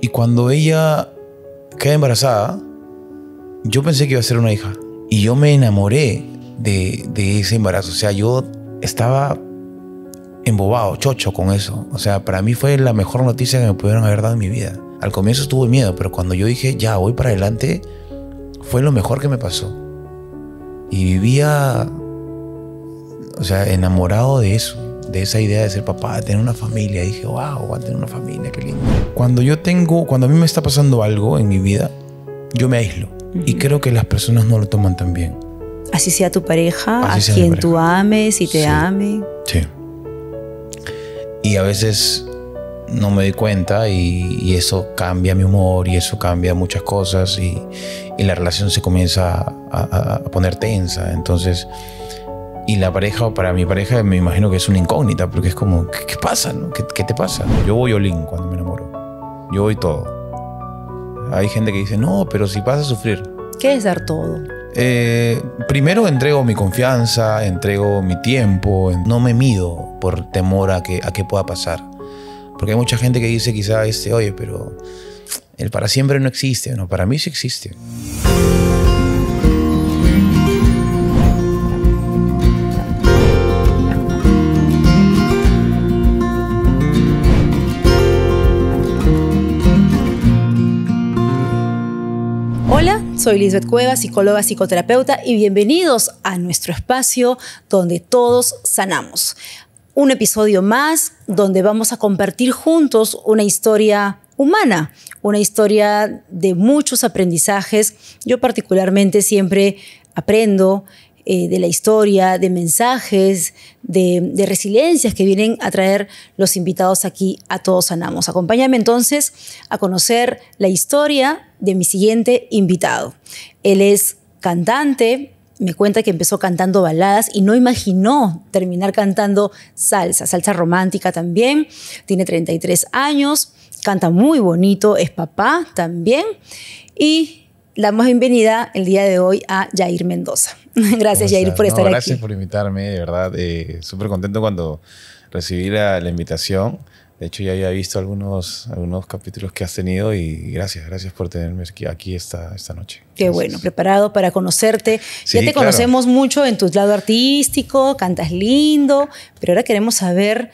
Y cuando ella queda embarazada, yo pensé que iba a ser una hija. Y yo me enamoré de, ese embarazo. O sea, yo estaba embobado, chocho con eso. O sea, para mí fue la mejor noticia que me pudieron haber dado en mi vida. Al comienzo tuve miedo, pero cuando yo dije, ya, voy para adelante, fue lo mejor que me pasó. Y vivía, o sea, enamorado de eso de esa idea de ser papá, de tener una familia. dije, wow, voy a tener una familia, qué lindo. Cuando yo tengo, cuando a mí me está pasando algo en mi vida, yo me aíslo. Y creo que las personas no lo toman tan bien. Así sea tu pareja, a quien tú ames y te ame. Sí. Y a veces no me doy cuenta y, eso cambia mi humor y eso cambia muchas cosas y, la relación se comienza a poner tensa. Entonces y la pareja, o para mi pareja, me imagino que es una incógnita, porque es como, ¿qué, pasa? No? ¿Qué, ¿Qué, te pasa? Yo voy olín cuando me enamoro. Yo voy todo. Hay gente que dice, no, pero si vas a sufrir. ¿Qué es dar todo? Eh, primero entrego mi confianza, entrego mi tiempo, no me mido por temor a que, a que pueda pasar. Porque hay mucha gente que dice quizá, este, oye, pero el para siempre no existe. No, para mí sí existe. Soy Lisbeth Cueva, psicóloga psicoterapeuta y bienvenidos a nuestro espacio donde todos sanamos. Un episodio más donde vamos a compartir juntos una historia humana, una historia de muchos aprendizajes. Yo particularmente siempre aprendo, eh, de la historia, de mensajes, de, de, resiliencias que vienen a traer los invitados aquí a Todos Sanamos. Acompáñame entonces a conocer la historia de mi siguiente invitado. Él es cantante, me cuenta que empezó cantando baladas y no imaginó terminar cantando salsa, salsa romántica también. Tiene 33 años, canta muy bonito, es papá también y la más bienvenida el día de hoy a Jair Mendoza. gracias, Jair, por estar aquí. Gracias por invitarme, de verdad. Eh, súper contento cuando recibí la, invitación. De hecho, ya había visto algunos, algunos capítulos que has tenido y gracias, gracias por tenerme aquí esta, esta noche. Qué bueno, preparado para conocerte. ya te conocemos mucho en tu lado artístico, cantas lindo, pero ahora queremos saber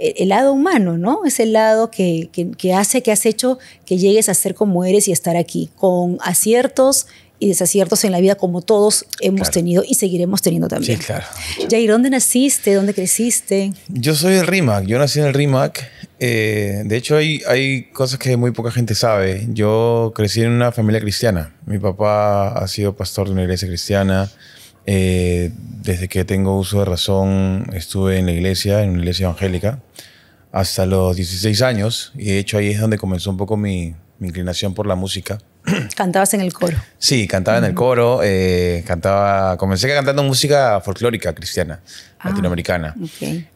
el lado humano, ¿no? Es el lado que, que, hace que has hecho que llegues a ser como eres y estar aquí, con aciertos y desaciertos en la vida como todos hemos tenido y seguiremos teniendo también. Sí, claro. Jair, ¿dónde naciste? ¿Dónde creciste? Yo soy del RIMAC, yo nací en el RIMAC. Eh, de hecho, hay, hay cosas que muy poca gente sabe. Yo crecí en una familia cristiana. Mi papá ha sido pastor de una iglesia cristiana. Eh, desde que tengo uso de razón estuve en la iglesia, en una iglesia evangélica, hasta los 16 años. Y de hecho ahí es donde comenzó un poco mi, inclinación por la música. ¿Cantabas en el coro? Sí, cantaba en el coro. Eh, cantaba, comencé cantando música folclórica cristiana, ah, latinoamericana.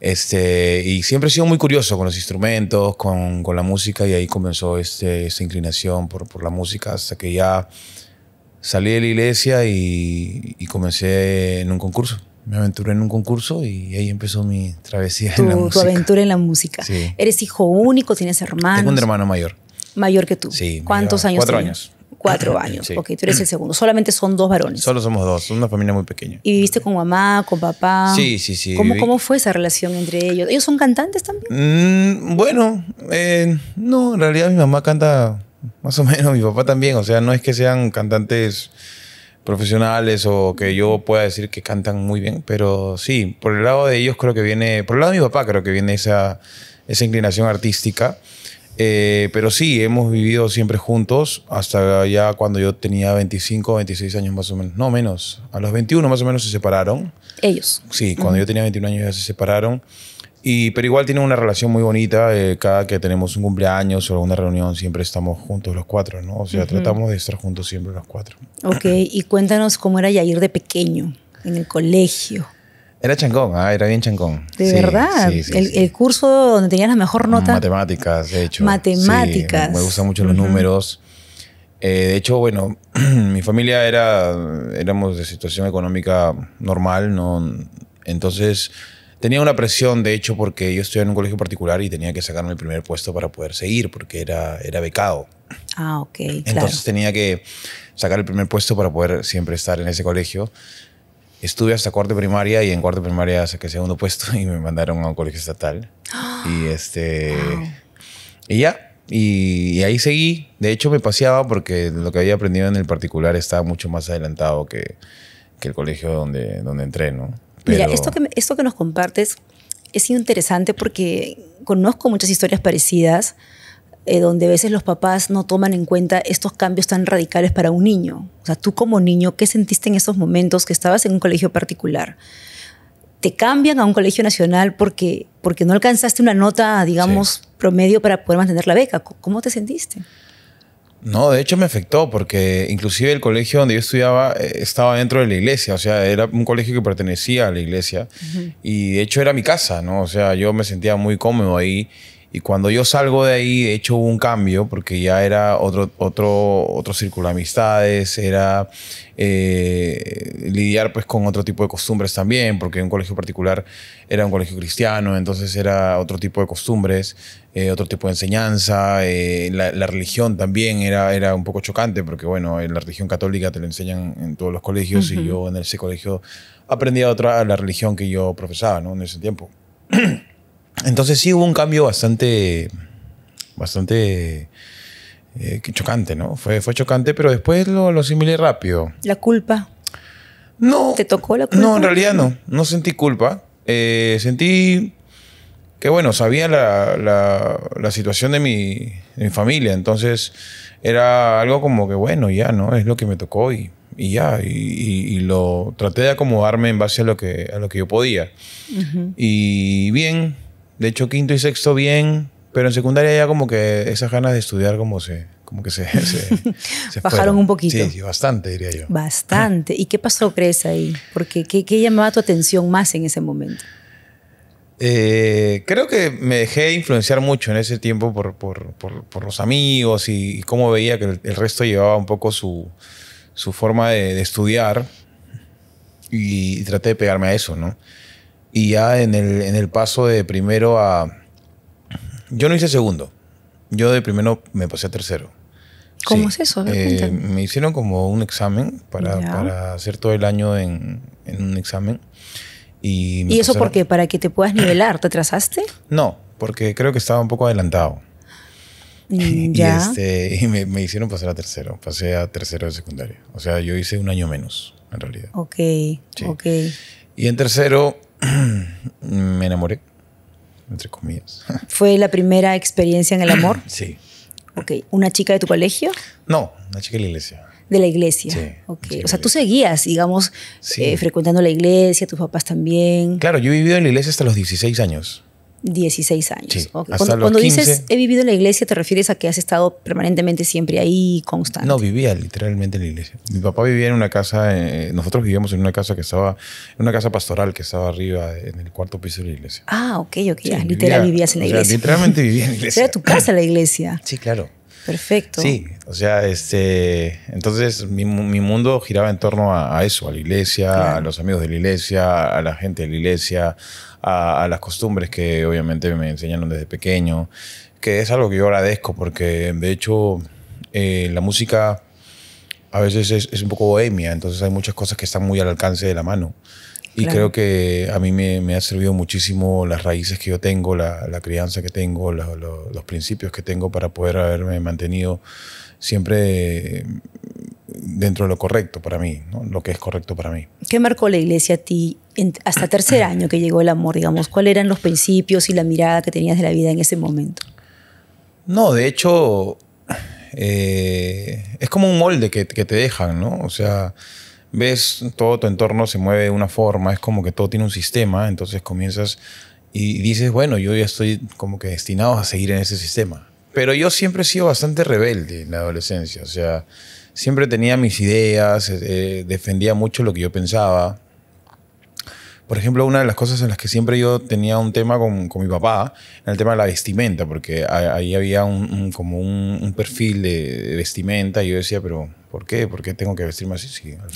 Este, y siempre he sido muy curioso con los instrumentos, con, con la música, y ahí comenzó este, esta inclinación por, por la música hasta que ya salí de la iglesia y, comencé en un concurso. Me aventuré en un concurso y ahí empezó mi travesía tu, en la música. Tu aventura en la música. ¿Eres hijo único? ¿Tienes hermanos? Tengo un hermano mayor. ¿Mayor que tú? Sí. ¿Cuántos años Cuatro años. Cuatro años. Ok, tú eres el segundo. Solamente son dos varones. Solo somos dos. Son una familia muy pequeña. ¿Y viviste con mamá, con papá? Sí, sí, sí. ¿Cómo, cómo fue esa relación entre ellos? ¿Ellos son cantantes también? Mm, bueno, eh, no, en realidad mi mamá canta más o menos mi papá también, o sea, no es que sean cantantes profesionales o que yo pueda decir que cantan muy bien, pero sí, por el lado de ellos creo que viene, por el lado de mi papá creo que viene esa, esa inclinación artística. Eh, pero sí, hemos vivido siempre juntos hasta ya cuando yo tenía 25, 26 años más o menos. No, menos. A los 21 más o menos se separaron. Ellos. Sí, cuando yo tenía 21 años ya se separaron. Y, pero igual tiene una relación muy bonita. Eh, cada que tenemos un cumpleaños o alguna reunión, siempre estamos juntos los cuatro, ¿no? O sea, tratamos de estar juntos siempre los cuatro. Ok, y cuéntanos cómo era Yair de pequeño, en el colegio. Era chancón, ¿ah? era bien chancón. De verdad. el, el, curso donde tenía las mejor nota. Matemáticas, de hecho. Matemáticas. me gustan mucho los números. Eh, de hecho, bueno, mi familia era, éramos de situación económica normal, ¿no? Entonces, Tenía una presión, de hecho, porque yo estudié en un colegio particular y tenía que sacarme el primer puesto para poder seguir, porque era, era becado. Ah, ok. Entonces tenía que sacar el primer puesto para poder siempre estar en ese colegio. Estuve hasta cuarto de primaria y en cuarto de primaria saqué segundo puesto y me mandaron a un colegio estatal. y este. Y ya. Y, y, ahí seguí. De hecho, me paseaba porque lo que había aprendido en el particular estaba mucho más adelantado que, que el colegio donde, donde entré, ¿no? Mira, esto que, esto que nos compartes es interesante porque conozco muchas historias parecidas eh, donde a veces los papás no toman en cuenta estos cambios tan radicales para un niño. O sea, tú como niño, ¿qué sentiste en esos momentos que estabas en un colegio particular? Te cambian a un colegio nacional porque, porque no alcanzaste una nota, digamos, promedio para poder mantener la beca. ¿Cómo te sentiste? No, de hecho me afectó porque inclusive el colegio donde yo estudiaba eh, estaba dentro de la iglesia, o sea, era un colegio que pertenecía a la iglesia y de hecho era mi casa, ¿no? O sea, yo me sentía muy cómodo ahí y cuando yo salgo de ahí, de hecho, hubo un cambio porque ya era otro, otro, otro círculo de amistades, era eh, lidiar pues con otro tipo de costumbres también, porque un colegio particular era un colegio cristiano, entonces era otro tipo de costumbres, eh, otro tipo de enseñanza, eh, la, religión también era, era un poco chocante, porque bueno, en la religión católica te lo enseñan en todos los colegios y yo en ese colegio aprendí otra la religión que yo profesaba ¿no? en ese tiempo. Entonces sí hubo un cambio bastante, bastante eh, chocante, ¿no? Fue, fue chocante, pero después lo, lo asimilé rápido. ¿La culpa? No. ¿Te tocó la culpa? No, en realidad no. No sentí culpa. Eh, sentí que, bueno, sabía la, la, situación de mi, familia. Entonces era algo como que, bueno, ya, ¿no? Es lo que me tocó y, y ya. Y, lo traté de acomodarme en base a lo que, a lo que yo podía. Y bien, de hecho, quinto y sexto bien, pero en secundaria ya como que esas ganas de estudiar como se, como que se, bajaron un poquito. Sí, bastante, diría yo. Bastante. ¿Y qué pasó, crees, ahí? Porque, ¿qué, llamaba tu atención más en ese momento? Eh, creo que me dejé influenciar mucho en ese tiempo por, por, por, por los amigos y, cómo veía que el, resto llevaba un poco su, forma de, estudiar y, traté de pegarme a eso, ¿no? Y ya en el, paso de primero a... Yo no hice segundo. Yo de primero me pasé a tercero. ¿Cómo es eso? Eh, me hicieron como un examen para, hacer todo el año en, un examen. ¿Y, eso por qué? ¿Para que te puedas nivelar? ¿Te atrasaste? No, porque creo que estaba un poco adelantado. Mm, ¿Ya? Este, y, me, hicieron pasar a tercero. Pasé a tercero de secundaria. O sea, yo hice un año menos, en realidad. Ok, ok. Y en tercero me enamoré, entre comillas. ¿Fue la primera experiencia en el amor? sí. Ok, ¿una chica de tu colegio? No, una chica de la iglesia. De la iglesia. Sí, okay. O sea, tú seguías, digamos, eh, frecuentando la iglesia, tus papás también. Claro, yo he vivido en la iglesia hasta los 16 años. 16 años. Cuando, dices he vivido en la iglesia, ¿te refieres a que has estado permanentemente siempre ahí, constante? No, vivía literalmente en la iglesia. Mi papá vivía en una casa, eh, nosotros vivíamos en una casa que estaba, en una casa pastoral que estaba arriba, en el cuarto piso de la iglesia. Ah, ok, ok, literalmente literal vivías en la iglesia. literalmente vivía en la iglesia. Era tu casa la iglesia. Sí, claro. Perfecto. Sí, o sea, este, entonces mi, mundo giraba en torno a, eso, a la iglesia, a los amigos de la iglesia, a la gente de la iglesia, a, las costumbres que obviamente me enseñaron desde pequeño, que es algo que yo agradezco porque de hecho eh, la música a veces es, un poco bohemia, entonces hay muchas cosas que están muy al alcance de la mano. Y creo que a mí me, han ha servido muchísimo las raíces que yo tengo, la, crianza que tengo, los principios que tengo para poder haberme mantenido siempre mm, dentro de lo correcto para mí, lo que es correcto para mí. ¿Qué marcó la iglesia a ti hasta tercer año que llegó el amor, digamos? ¿Cuáles eran los principios y la mirada que tenías de la vida en ese momento? No, de hecho, eh, es como un molde que, que te dejan, ¿no? O sea, ves todo tu entorno se mueve de una forma, es como que todo tiene un sistema, entonces comienzas y dices, bueno, yo ya estoy como que destinado a seguir en ese sistema. Pero yo siempre he sido bastante rebelde en la adolescencia, o sea, siempre tenía mis ideas, eh, eh, defendía mucho lo que yo pensaba. Por ejemplo, una de las cosas en las que siempre yo tenía un tema con, con mi papá, en el tema de la vestimenta, porque ahí había un, como un, perfil de, de vestimenta y yo decía, pero ¿Por qué? ¿Por qué tengo que vestirme así?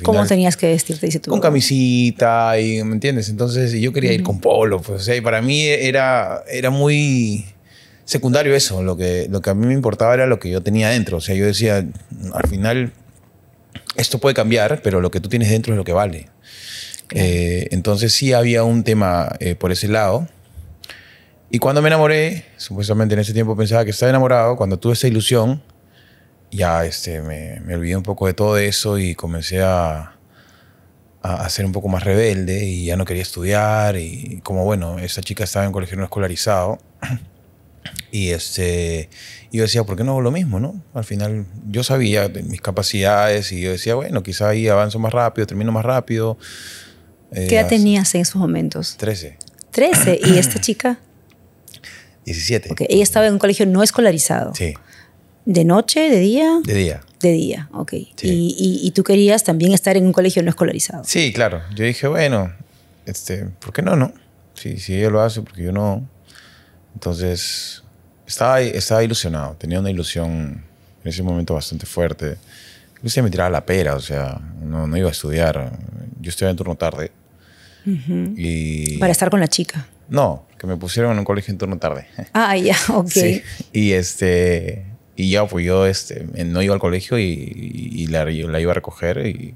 ¿Cómo tenías que vestirte? Dice tú. Con camisita, y, ¿me entiendes? Entonces yo quería ir con polo. Pues, y para mí era, era muy secundario eso. Lo que, lo que a mí me importaba era lo que yo tenía dentro. O sea, yo decía, al final, esto puede cambiar, pero lo que tú tienes dentro es lo que vale. Eh, entonces sí había un tema eh, por ese lado. Y cuando me enamoré, supuestamente en ese tiempo pensaba que estaba enamorado, cuando tuve esa ilusión, ya este, me, me, olvidé un poco de todo eso y comencé a, a, ser un poco más rebelde y ya no quería estudiar. Y como bueno, esta chica estaba en colegio no escolarizado. Y este, yo decía, ¿por qué no hago lo mismo? No? Al final yo sabía mis capacidades y yo decía, bueno, quizá ahí avanzo más rápido, termino más rápido. ¿Qué eh, edad tenías en esos momentos? Trece. ¿Trece? ¿Y esta chica? Diecisiete. Ella estaba en un colegio no escolarizado. Sí. ¿De noche? ¿De día? De día. De día, ok. Y, y, tú querías también estar en un colegio no escolarizado. Sí, claro. Yo dije, bueno, este, ¿por qué no, no? Si, sí ella lo hace, porque yo no. Entonces, estaba, estaba ilusionado. Tenía una ilusión en ese momento bastante fuerte. Usted me tiraba la pera, o sea, no, no iba a estudiar. Yo estaba en turno tarde. y... Para estar con la chica. No, que me pusieron en un colegio en turno tarde. Ah, ya, ok. Sí. Y este y ya, pues yo este, no iba al colegio y, la, iba a recoger y,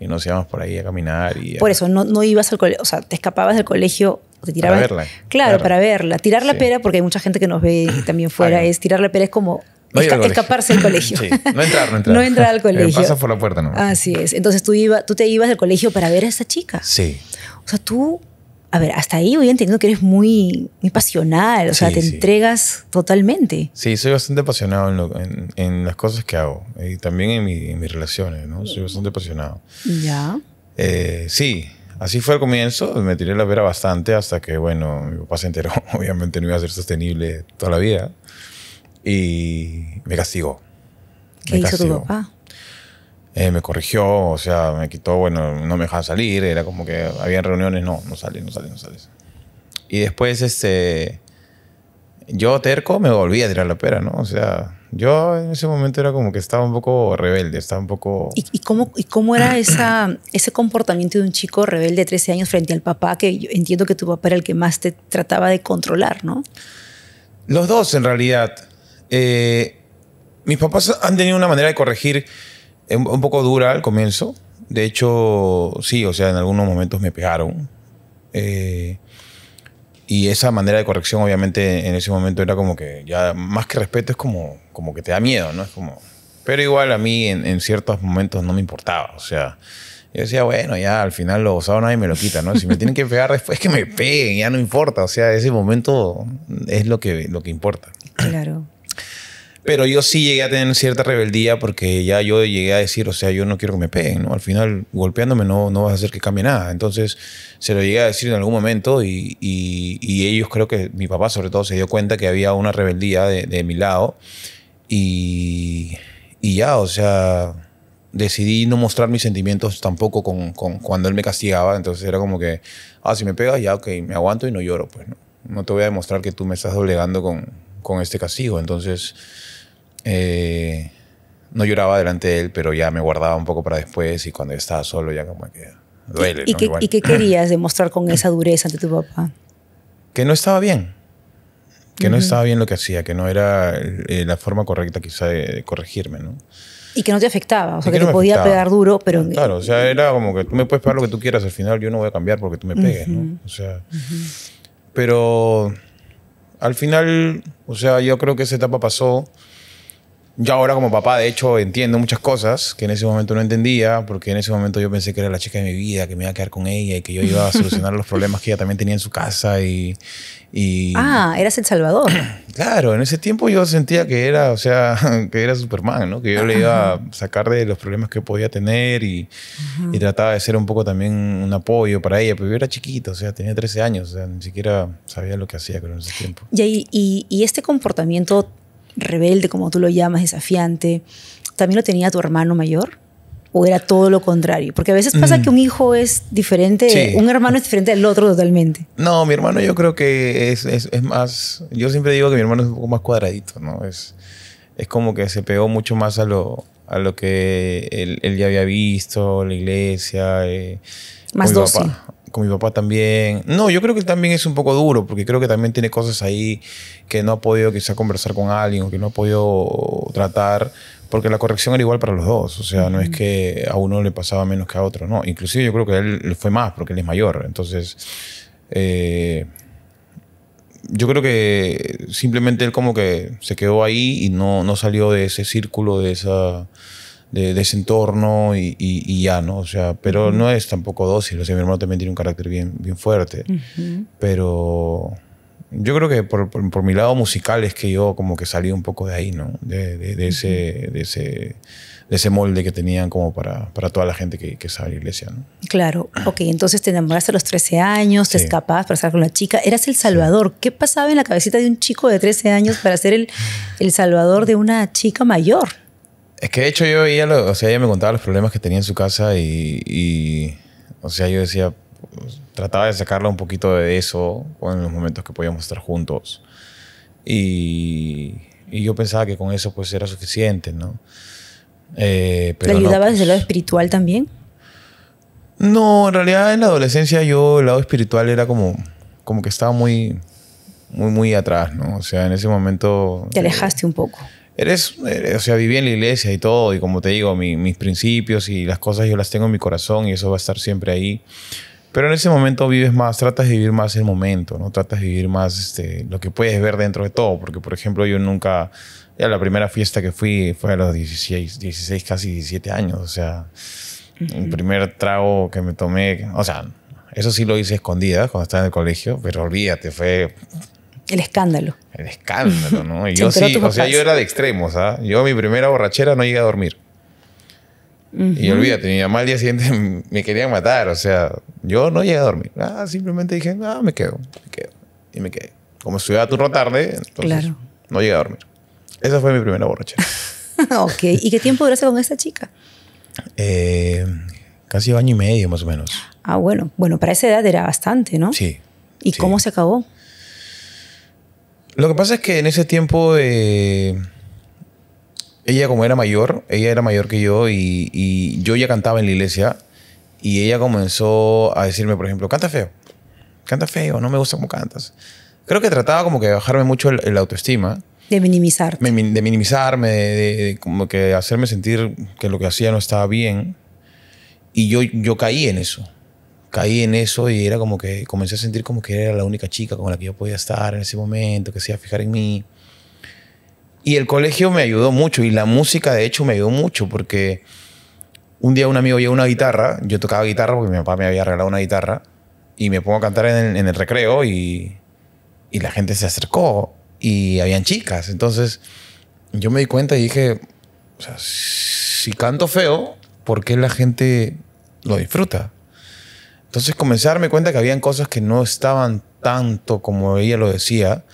nos íbamos por ahí a caminar. Y por eso, no, ibas al colegio, o sea, te escapabas del colegio te tirabas, para verla. Claro, para verla. Tirar la pera, porque hay mucha gente que nos ve también fuera, es tirar la pera es como escaparse del colegio. Sí. No entrar, no entrar. no entrar al eh, colegio. pasa por la puerta, ¿no? Así es. Entonces tú, iba, tú te ibas del colegio para ver a esa chica. Sí. O sea, tú a ver, hasta ahí voy entendiendo que eres muy, muy pasional, o sea, te entregas totalmente. Sí, soy bastante apasionado en, las cosas que hago eh, y también en, mis relaciones, ¿no? Soy bastante apasionado. Ya. Eh, sí, así fue al comienzo, me tiré la vera bastante hasta que, bueno, mi papá se enteró, obviamente no iba a ser sostenible toda la vida y me castigó. ¿Qué hizo tu papá? Eh, me corrigió, o sea, me quitó, bueno, no me dejaba salir, era como que había reuniones, no, no sales, no sales, no sales. Y después, este, yo terco me volví a tirar la pera, ¿no? O sea, yo en ese momento era como que estaba un poco rebelde, estaba un poco... ¿Y, cómo, y cómo era esa, ese comportamiento de un chico rebelde de 13 años frente al papá, que yo entiendo que tu papá era el que más te trataba de controlar, ¿no? Los dos, en realidad. Eh, mis papás han tenido una manera de corregir es un poco dura al comienzo. De hecho, sí, o sea, en algunos momentos me pegaron. Eh, y esa manera de corrección, obviamente, en ese momento era como que ya, más que respeto, es como, como que te da miedo, ¿no? Es como. Pero igual a mí en, ciertos momentos no me importaba, o sea. Yo decía, bueno, ya al final lo gozado nadie me lo quitan, ¿no? Si me tienen que pegar después, que me peguen, ya no importa. O sea, ese momento es lo que, lo que importa. Claro. Pero yo sí llegué a tener cierta rebeldía porque ya yo llegué a decir, o sea, yo no quiero que me peguen, ¿no? Al final, golpeándome no, no vas a hacer que cambie nada. Entonces, se lo llegué a decir en algún momento y, ellos creo que mi papá sobre todo se dio cuenta que había una rebeldía de, de mi lado y, y, ya, o sea, decidí no mostrar mis sentimientos tampoco con, cuando él me castigaba. Entonces era como que, ah, si me pegas, ya, ok, me aguanto y no lloro, pues no. No te voy a demostrar que tú me estás doblegando con, con este castigo. Entonces eh, no lloraba delante de él, pero ya me guardaba un poco para después y cuando estaba solo ya como que duele. ¿Y, qué, querías demostrar con esa dureza ante tu papá? Que no estaba bien. Que no estaba bien lo que hacía, que no era eh, la forma correcta quizá de, corregirme, ¿no? Y que no te afectaba, o sea, que, te podía pegar duro, pero... Claro, o sea, era como que tú me puedes pegar lo que tú quieras, al final yo no voy a cambiar porque tú me pegues, ¿no? O sea, pero al final, o sea, yo creo que esa etapa pasó, yo ahora como papá, de hecho, entiendo muchas cosas que en ese momento no entendía, porque en ese momento yo pensé que era la chica de mi vida, que me iba a quedar con ella y que yo iba a solucionar los problemas que ella también tenía en su casa y... Ah, eras El Salvador. claro, en ese tiempo yo sentía que era, o sea, que era Superman, ¿no? Que yo le iba a sacar de los problemas que podía tener y, trataba de ser un poco también un apoyo para ella, pero yo era chiquito, o sea, tenía 13 años, o sea, ni siquiera sabía lo que hacía con ese tiempo. y este comportamiento rebelde, como tú lo llamas, desafiante, también lo tenía tu hermano mayor? ¿O era todo lo contrario? Porque a veces pasa mm. que un hijo es diferente, un hermano es diferente del otro totalmente. No, mi hermano yo creo que es, más, yo siempre digo que mi hermano es un poco más cuadradito, ¿no? Es, es como que se pegó mucho más a lo, a lo que él, ya había visto, la iglesia. Eh, más dócil con mi papá también. No, yo creo que él también es un poco duro, porque creo que también tiene cosas ahí que no ha podido quizá conversar con alguien o que no ha podido tratar, porque la corrección era igual para los dos. O sea, no es que a uno le pasaba menos que a otro, no. Inclusive yo creo que a él le fue más, porque él es mayor. Entonces, eh, yo creo que simplemente él como que se quedó ahí y no, no salió de ese círculo, de esa de, ese entorno y, ya, ¿no? O sea, pero no es tampoco dócil, o sea, mi hermano también tiene un carácter bien, bien fuerte, pero yo creo que por, mi lado musical es que yo como que salí un poco de ahí, ¿no? De, ese, de, ese, de ese molde que tenían como para, para toda la gente que, que sabe la iglesia, ¿no? Claro, ok, entonces te enamoraste a los 13 años, te escapabas para estar con la chica, eras el salvador. ¿Qué pasaba en la cabecita de un chico de 13 años para ser el, el salvador de una chica mayor? Es que de hecho yo veía, o sea, ella me contaba los problemas que tenía en su casa y, o sea, yo decía, pues, trataba de sacarla un poquito de eso en los momentos que podíamos estar juntos. Y, yo pensaba que con eso pues era suficiente, ¿no? Eh, pero ayudaba desde el lado pues. espiritual también? No, en realidad en la adolescencia yo el lado espiritual era como, como que estaba muy, muy, muy atrás, ¿no? O sea, en ese momento... Te alejaste un poco eres, eh, o sea, viví en la iglesia y todo, y como te digo, mis principios y las cosas yo las tengo en mi corazón y eso va a estar siempre ahí. Pero en ese momento vives más, tratas de vivir más el momento, ¿no? Tratas de vivir más este, lo que puedes ver dentro de todo, porque por ejemplo yo nunca, la primera fiesta que fui fue a los 16, 16 casi 17 años, o sea, el primer trago que me tomé, o sea, eso sí lo hice escondida cuando estaba en el colegio, pero olvídate, fue el escándalo. El escándalo, ¿no? yo sí, o sea, yo era de extremos, ¿ah? Yo mi primera borrachera no llegué a dormir. Y olvídate, mi mamá al día siguiente me querían matar, o sea, yo no llegué a dormir. Ah, simplemente dije, ah, me quedo, me quedo. Y me quedé. Como estudiaba turno tarde, entonces claro. no llegué a dormir. Esa fue mi primera borrachera. ok, ¿y qué tiempo duraste con esa chica? Casi eh, casi año y medio más o menos. Ah, bueno, bueno, para esa edad era bastante, ¿no? Sí. ¿Y cómo se acabó? Lo que pasa es que en ese tiempo eh, ella como era mayor, ella era mayor que yo y, yo ya cantaba en la iglesia y ella comenzó a decirme, por ejemplo, canta feo, canta feo, no me gusta cómo cantas. Creo que trataba como que bajarme mucho el, autoestima. De minimizar. De minimizarme, de, como que hacerme sentir que lo que hacía no estaba bien. Y yo, yo caí en eso caí en eso y era como que comencé a sentir como que era la única chica con la que yo podía estar en ese momento, que se iba a fijar en mí. Y el colegio me ayudó mucho y la música de hecho me ayudó mucho porque un día un amigo llevó una guitarra, yo tocaba guitarra porque mi papá me había regalado una guitarra y me pongo a cantar en el, recreo y, y la gente se acercó y habían chicas. Entonces yo me di cuenta y dije, o sea, si canto feo, ¿por qué la gente lo disfruta? Entonces comencé a darme cuenta que habían cosas que no estaban tanto como ella lo decía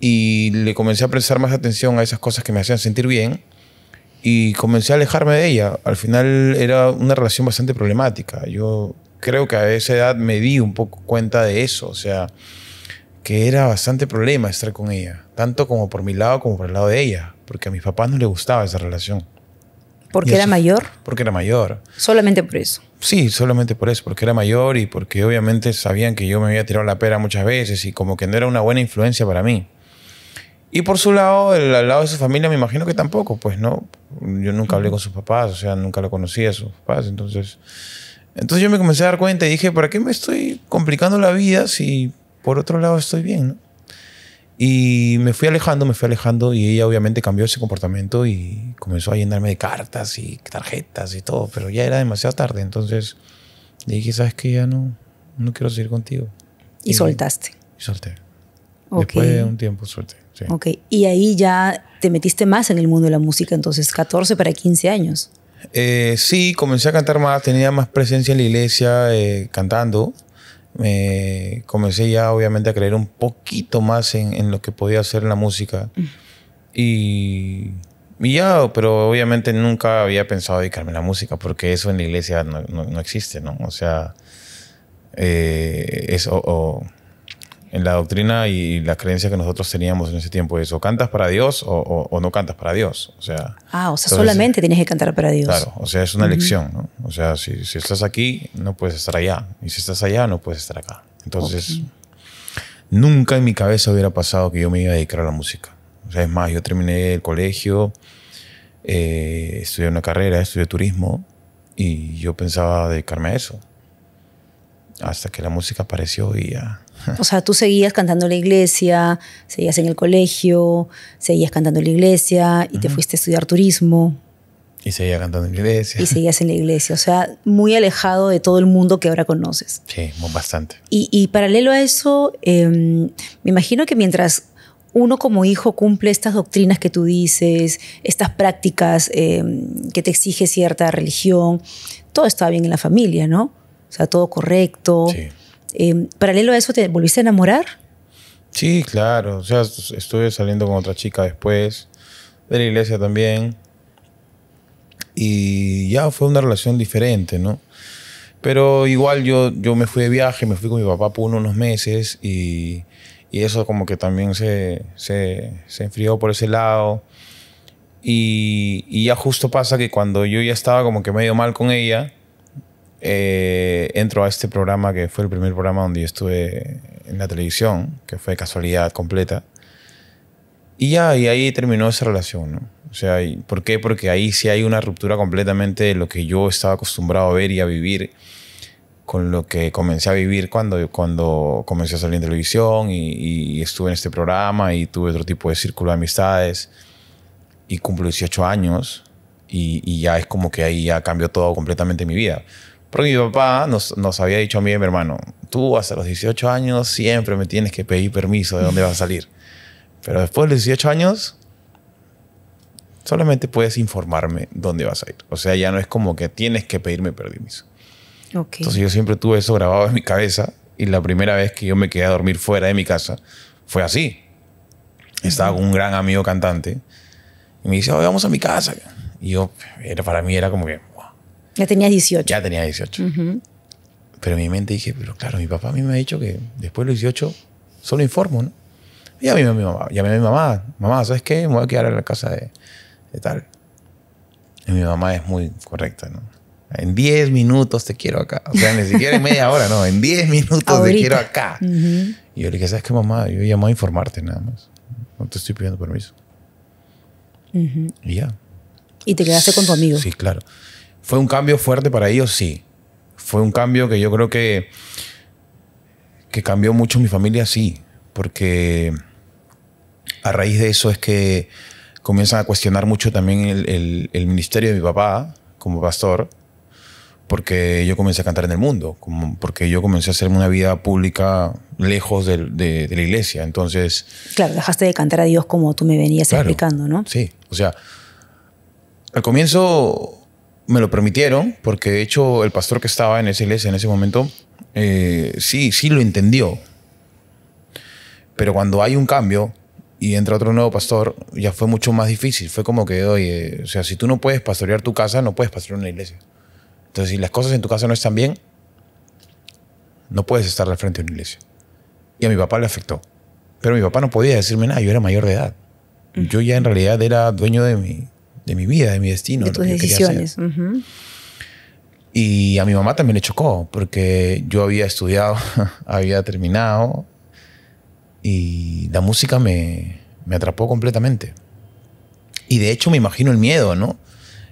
y le comencé a prestar más atención a esas cosas que me hacían sentir bien y comencé a alejarme de ella. Al final era una relación bastante problemática. Yo creo que a esa edad me di un poco cuenta de eso, o sea, que era bastante problema estar con ella, tanto como por mi lado como por el lado de ella, porque a mis papás no le gustaba esa relación. ¿Porque era mayor? Porque era mayor. Solamente por eso. Sí, solamente por eso, porque era mayor y porque obviamente sabían que yo me había tirado la pera muchas veces y como que no era una buena influencia para mí. Y por su lado, el, al lado de su familia, me imagino que tampoco, pues no. Yo nunca hablé con sus papás, o sea, nunca lo conocí a sus papás. Entonces, entonces yo me comencé a dar cuenta y dije, ¿para qué me estoy complicando la vida si por otro lado estoy bien? Y me fui alejando, me fui alejando y ella obviamente cambió ese comportamiento y comenzó a llenarme de cartas y tarjetas y todo, pero ya era demasiado tarde, entonces dije, sabes que ya no, no quiero seguir contigo. Y, soltaste. Y solté. Después de un tiempo solté. Ok, y ahí ya te metiste más en el mundo de la música, entonces 14 para 15 años. Eh, sí, comencé a cantar más, tenía más presencia en la iglesia eh, cantando comencé ya obviamente a creer un poquito más en, lo que podía hacer la música. Mm. Y, ya, pero obviamente nunca había pensado dedicarme a la música, porque eso en la iglesia no, existe, ¿no? O sea, eh, eso en la doctrina y la creencia que nosotros teníamos en ese tiempo es o cantas para Dios o, no cantas para Dios. O sea, ah, o sea, solamente tienes que cantar para Dios. Claro, o sea, es una elección. O sea, si, estás aquí, no puedes estar allá. Y si estás allá, no puedes estar acá. Entonces, nunca en mi cabeza hubiera pasado que yo me iba a dedicar a la música. O sea, es más, yo terminé el colegio, eh, estudié una carrera, estudié turismo y yo pensaba dedicarme a eso. Hasta que la música apareció y ya o sea, tú seguías cantando en la iglesia, seguías en el colegio, seguías cantando en la iglesia y te fuiste a estudiar turismo. Y seguías cantando en la iglesia. Y seguías en la iglesia. O sea, muy alejado de todo el mundo que ahora conoces. Sí, bastante. Y, y paralelo a eso, em, me imagino que mientras uno como hijo cumple estas doctrinas que tú dices, estas prácticas em, que te exige cierta religión, todo estaba bien en la familia, ¿no? O sea, todo correcto. Sí Em, paralelo a eso, ¿te volviste a enamorar? Sí, claro. O sea, estuve saliendo con otra chica después, de la iglesia también. Y ya fue una relación diferente, ¿no? Pero igual yo, yo me fui de viaje, me fui con mi papá por unos meses y, y eso como que también se, se, se enfrió por ese lado. Y, y, ya justo pasa que cuando yo ya estaba como que medio mal con ella, eh, entro a este programa que fue el primer programa donde estuve en la televisión, que fue casualidad completa. Y ya, y ahí terminó esa relación, ¿no? O sea, ¿por qué? Porque ahí sí hay una ruptura completamente de lo que yo estaba acostumbrado a ver y a vivir con lo que comencé a vivir cuando, cuando comencé a salir en televisión y, estuve en este programa y tuve otro tipo de círculo de amistades y cumplo 18 años y, y ya es como que ahí ya cambió todo completamente mi vida. Porque mi papá nos, había dicho a mí y a mi hermano, tú hasta los 18 años siempre me tienes que pedir permiso de dónde vas a salir. Pero después de los 18 años, solamente puedes informarme dónde vas a ir. O sea, ya no es como que tienes que pedirme permiso. Entonces yo siempre tuve eso grabado en mi cabeza y la primera vez que yo me quedé a dormir fuera de mi casa fue así. Estaba con un gran amigo cantante y me dice, vamos a mi casa. Y yo, era, para mí era como que, ya tenía 18. Ya tenía 18. Pero en mi mente dije, pero claro, mi papá a mí me ha dicho que después de los 18 solo informo, ¿no? Y a mi mamá, llamé a mi mamá, mamá, ¿sabes qué? Me voy a quedar en la casa de, tal. Y mi mamá es muy correcta, ¿no? En 10 minutos te quiero acá. O sea, ni siquiera en media hora, no. En 10 minutos te quiero acá. Y yo le dije, ¿sabes qué, mamá? Yo llamo a informarte nada más. No te estoy pidiendo permiso. Y ya. Y te quedaste con tu amigo. Sí, claro. ¿Fue un cambio fuerte para ellos? Sí. Fue un cambio que yo creo que, que cambió mucho mi familia, sí. Porque a raíz de eso es que comienzan a cuestionar mucho también el, ministerio de mi papá como pastor porque yo comencé a cantar en el mundo, como porque yo comencé a hacerme una vida pública lejos de, la iglesia. Entonces. Claro, dejaste de cantar a Dios como tú me venías explicando, ¿no? Sí, o sea, al comienzo me lo permitieron, porque de hecho el pastor que estaba en esa iglesia en ese momento, eh, sí, sí lo entendió. Pero cuando hay un cambio y entra otro nuevo pastor, ya fue mucho más difícil. Fue como que, oye, o sea, si tú no puedes pastorear tu casa, no puedes pastorear una iglesia. Entonces, si las cosas en tu casa no están bien, no puedes estar al frente de una iglesia. Y a mi papá le afectó. Pero mi papá no podía decirme nada, yo era mayor de edad. Yo ya en realidad era dueño de mi, de mi vida, de mi destino. De tus decisiones. Y a mi mamá también le chocó, porque yo había estudiado, había terminado, y la música me, atrapó completamente. Y de hecho me imagino el miedo, ¿no?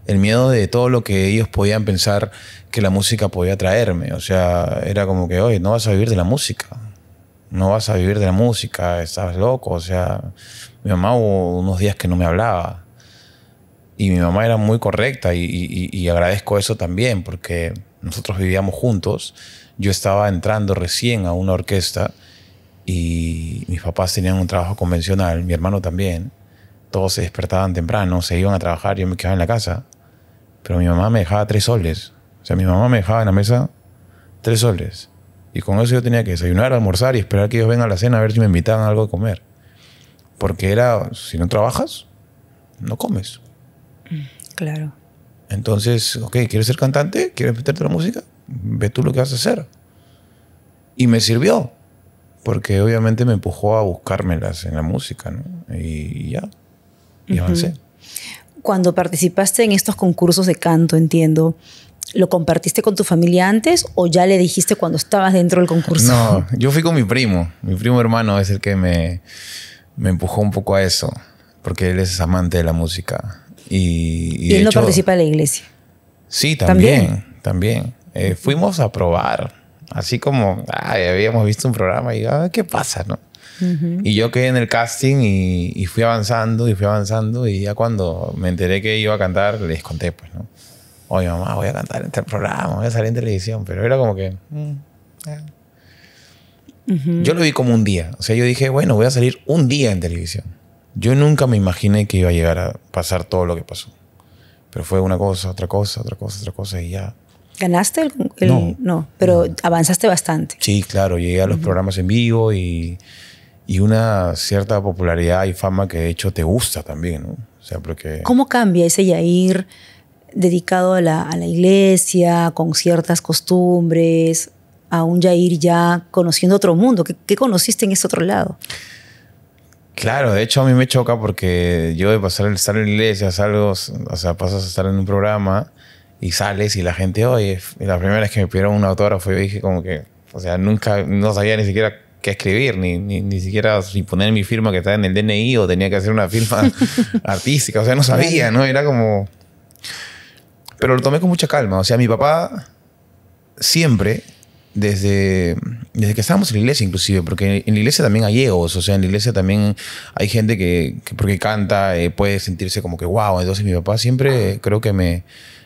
El miedo de todo lo que ellos podían pensar que la música podía traerme. O sea, era como que, oye, no vas a vivir de la música. No vas a vivir de la música, estás loco. O sea, mi mamá hubo unos días que no me hablaba y mi mamá era muy correcta y, agradezco eso también porque nosotros vivíamos juntos. Yo estaba entrando recién a una orquesta y mis papás tenían un trabajo convencional, mi hermano también. Todos se despertaban temprano, se iban a trabajar, yo me quedaba en la casa. Pero mi mamá me dejaba tres soles. O sea, mi mamá me dejaba en la mesa tres soles. Y con eso yo tenía que desayunar, almorzar y esperar que ellos vengan a la cena a ver si me invitaban algo de comer. Porque era, si no trabajas, no comes. Claro. Entonces, ok, ¿quieres ser cantante? ¿Quieres meterte en la música? Ve tú lo que vas a hacer. Y me sirvió, porque obviamente me empujó a buscármelas en la música, ¿no? Y, ya, y avancé. Cuando participaste en estos concursos de canto, entiendo, ¿Lo compartiste con tu familia antes o ya le dijiste cuando estabas dentro del concurso? No, yo fui con mi primo. Mi primo hermano es el que me, me empujó un poco a eso, porque él es amante de la música. Y, él no participa de la iglesia. Sí, también, también. Eh, fuimos a probar, así como ah, habíamos visto un programa y ah, ¿qué pasa? No? Y yo quedé en el casting y, fui avanzando y fui avanzando y ya cuando me enteré que iba a cantar, les conté, pues, ¿no? Oye, mamá, voy a cantar en este programa, voy a salir en televisión, pero era como que... Mm, yo lo vi como un día, o sea, yo dije, bueno, voy a salir un día en televisión. Yo nunca me imaginé que iba a llegar a pasar todo lo que pasó. Pero fue una cosa, otra cosa, otra cosa, otra cosa y ya. ¿Ganaste el, no, pero avanzaste bastante. Sí, claro, llegué a los programas en vivo y, una cierta popularidad y fama que de hecho te gusta también, ¿no? O sea, porque... ¿Cómo cambia ese Yair dedicado a la, iglesia, con ciertas costumbres, a un Yair ya conociendo otro mundo? ¿Qué, qué conociste en ese otro lado? Claro, de hecho a mí me choca porque yo de pasar el estar en la iglesia, salgo, o sea, pasas a estar en un programa y sales y la gente, oye, la primera vez que me pidieron un autógrafo, yo dije como que, o sea, nunca, no sabía ni siquiera qué escribir, ni, ni, ni siquiera si poner mi firma que estaba en el DNI o tenía que hacer una firma artística, o sea, no sabía, ¿no? Era como... Pero lo tomé con mucha calma, o sea, mi papá siempre desde, desde que estábamos en la iglesia inclusive, porque en la iglesia también hay egos, o sea, en la iglesia también hay gente que, porque canta eh, puede sentirse como que, wow, entonces mi papá siempre creo que me,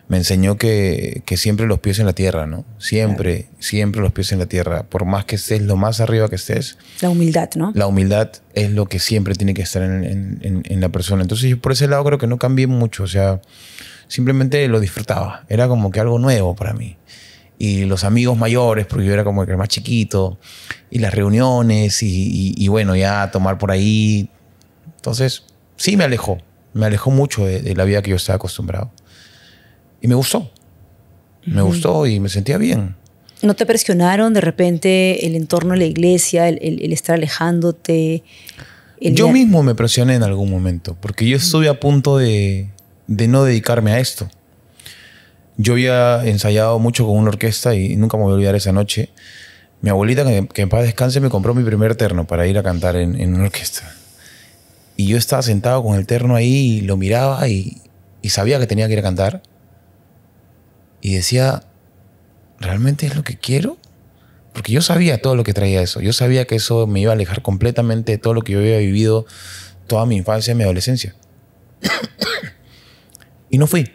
me enseñó que, que, siempre los pies en la tierra, ¿no? Siempre, siempre los pies en la tierra, por más que estés, lo más arriba que estés. La humildad, ¿no? La humildad es lo que siempre tiene que estar en, en, en, en la persona. Entonces yo por ese lado creo que no cambié mucho, o sea, simplemente lo disfrutaba, era como que algo nuevo para mí y los amigos mayores, porque yo era como el más chiquito, y las reuniones, y, bueno, ya tomar por ahí. Entonces, sí me alejó, me alejó mucho de, la vida que yo estaba acostumbrado. Y me gustó, me gustó y me sentía bien. ¿No te presionaron de repente el entorno de la iglesia, el, estar alejándote? yo mismo me presioné en algún momento, porque yo estuve a punto de, de no dedicarme a esto. Yo había ensayado mucho con una orquesta y nunca me voy a olvidar esa noche. Mi abuelita, que, en paz descanse, me compró mi primer terno para ir a cantar en, una orquesta. Y yo estaba sentado con el terno ahí y lo miraba y, y sabía que tenía que ir a cantar. Y decía, ¿realmente es lo que quiero? Porque yo sabía todo lo que traía eso. Yo sabía que eso me iba a alejar completamente de todo lo que yo había vivido toda mi infancia y mi adolescencia. y no fui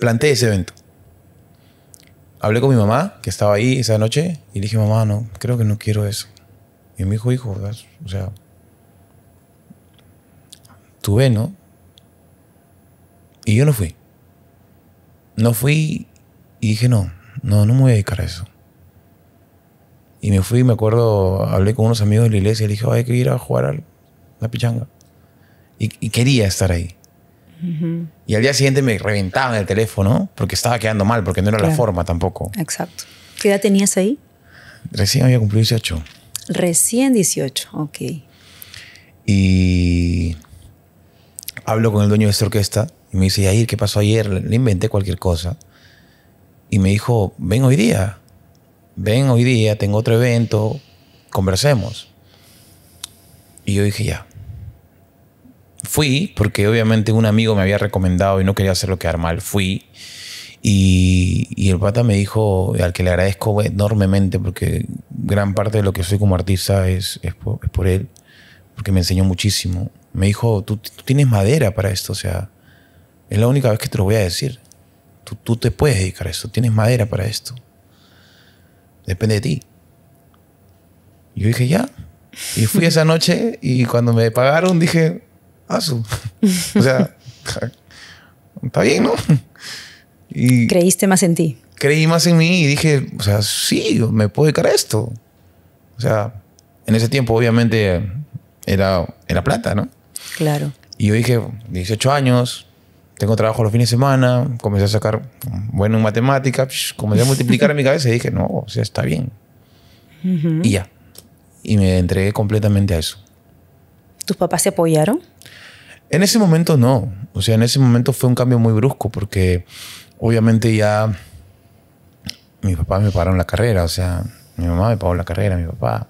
planteé ese evento. Hablé con mi mamá, que estaba ahí esa noche, y le dije, mamá, no, creo que no quiero eso. Y me dijo, hijo, o sea, tuve ¿no? Y yo no fui. No fui y dije, no, no, no me voy a dedicar a eso. Y me fui, me acuerdo, hablé con unos amigos de la iglesia y le dije, hay que ir a jugar a la pichanga. y, quería estar ahí. Y al día siguiente me reventaban el teléfono porque estaba quedando mal, porque no era la forma tampoco. Exacto. ¿Qué edad tenías ahí? Recién había cumplido 18. Recién 18, ok. Y hablo con el dueño de esta orquesta y me dice, ayer ¿qué pasó ayer? Le inventé cualquier cosa. Y me dijo, ven hoy día, ven hoy día, tengo otro evento, conversemos. Y yo dije, ya, fui, porque obviamente un amigo me había recomendado y no quería hacerlo quedar mal, fui. Y, el pata me dijo, al que le agradezco enormemente, porque gran parte de lo que soy como artista es, es, por, él, porque me enseñó muchísimo. Me dijo, tú, tienes madera para esto, o sea, es la única vez que te lo voy a decir. Tú, tú te puedes dedicar a esto, tienes madera para esto. Depende de ti. yo dije, ya. Y fui esa noche y cuando me pagaron dije, o sea, está bien, ¿no? Y Creíste más en ti. Creí más en mí y dije, o sea, sí, me puedo dedicar a esto. O sea, en ese tiempo obviamente era, era plata, ¿no? Claro. Y yo dije, 18 años, tengo trabajo los fines de semana, comencé a sacar bueno en matemáticas, comencé a multiplicar en mi cabeza y dije, no, o sea, está bien. Y ya. Y me entregué completamente a eso. ¿Tus papás se apoyaron? En ese momento no. O sea, en ese momento fue un cambio muy brusco porque obviamente ya mi papá me pagaron la carrera. O sea, mi mamá me pagó la carrera, mi papá.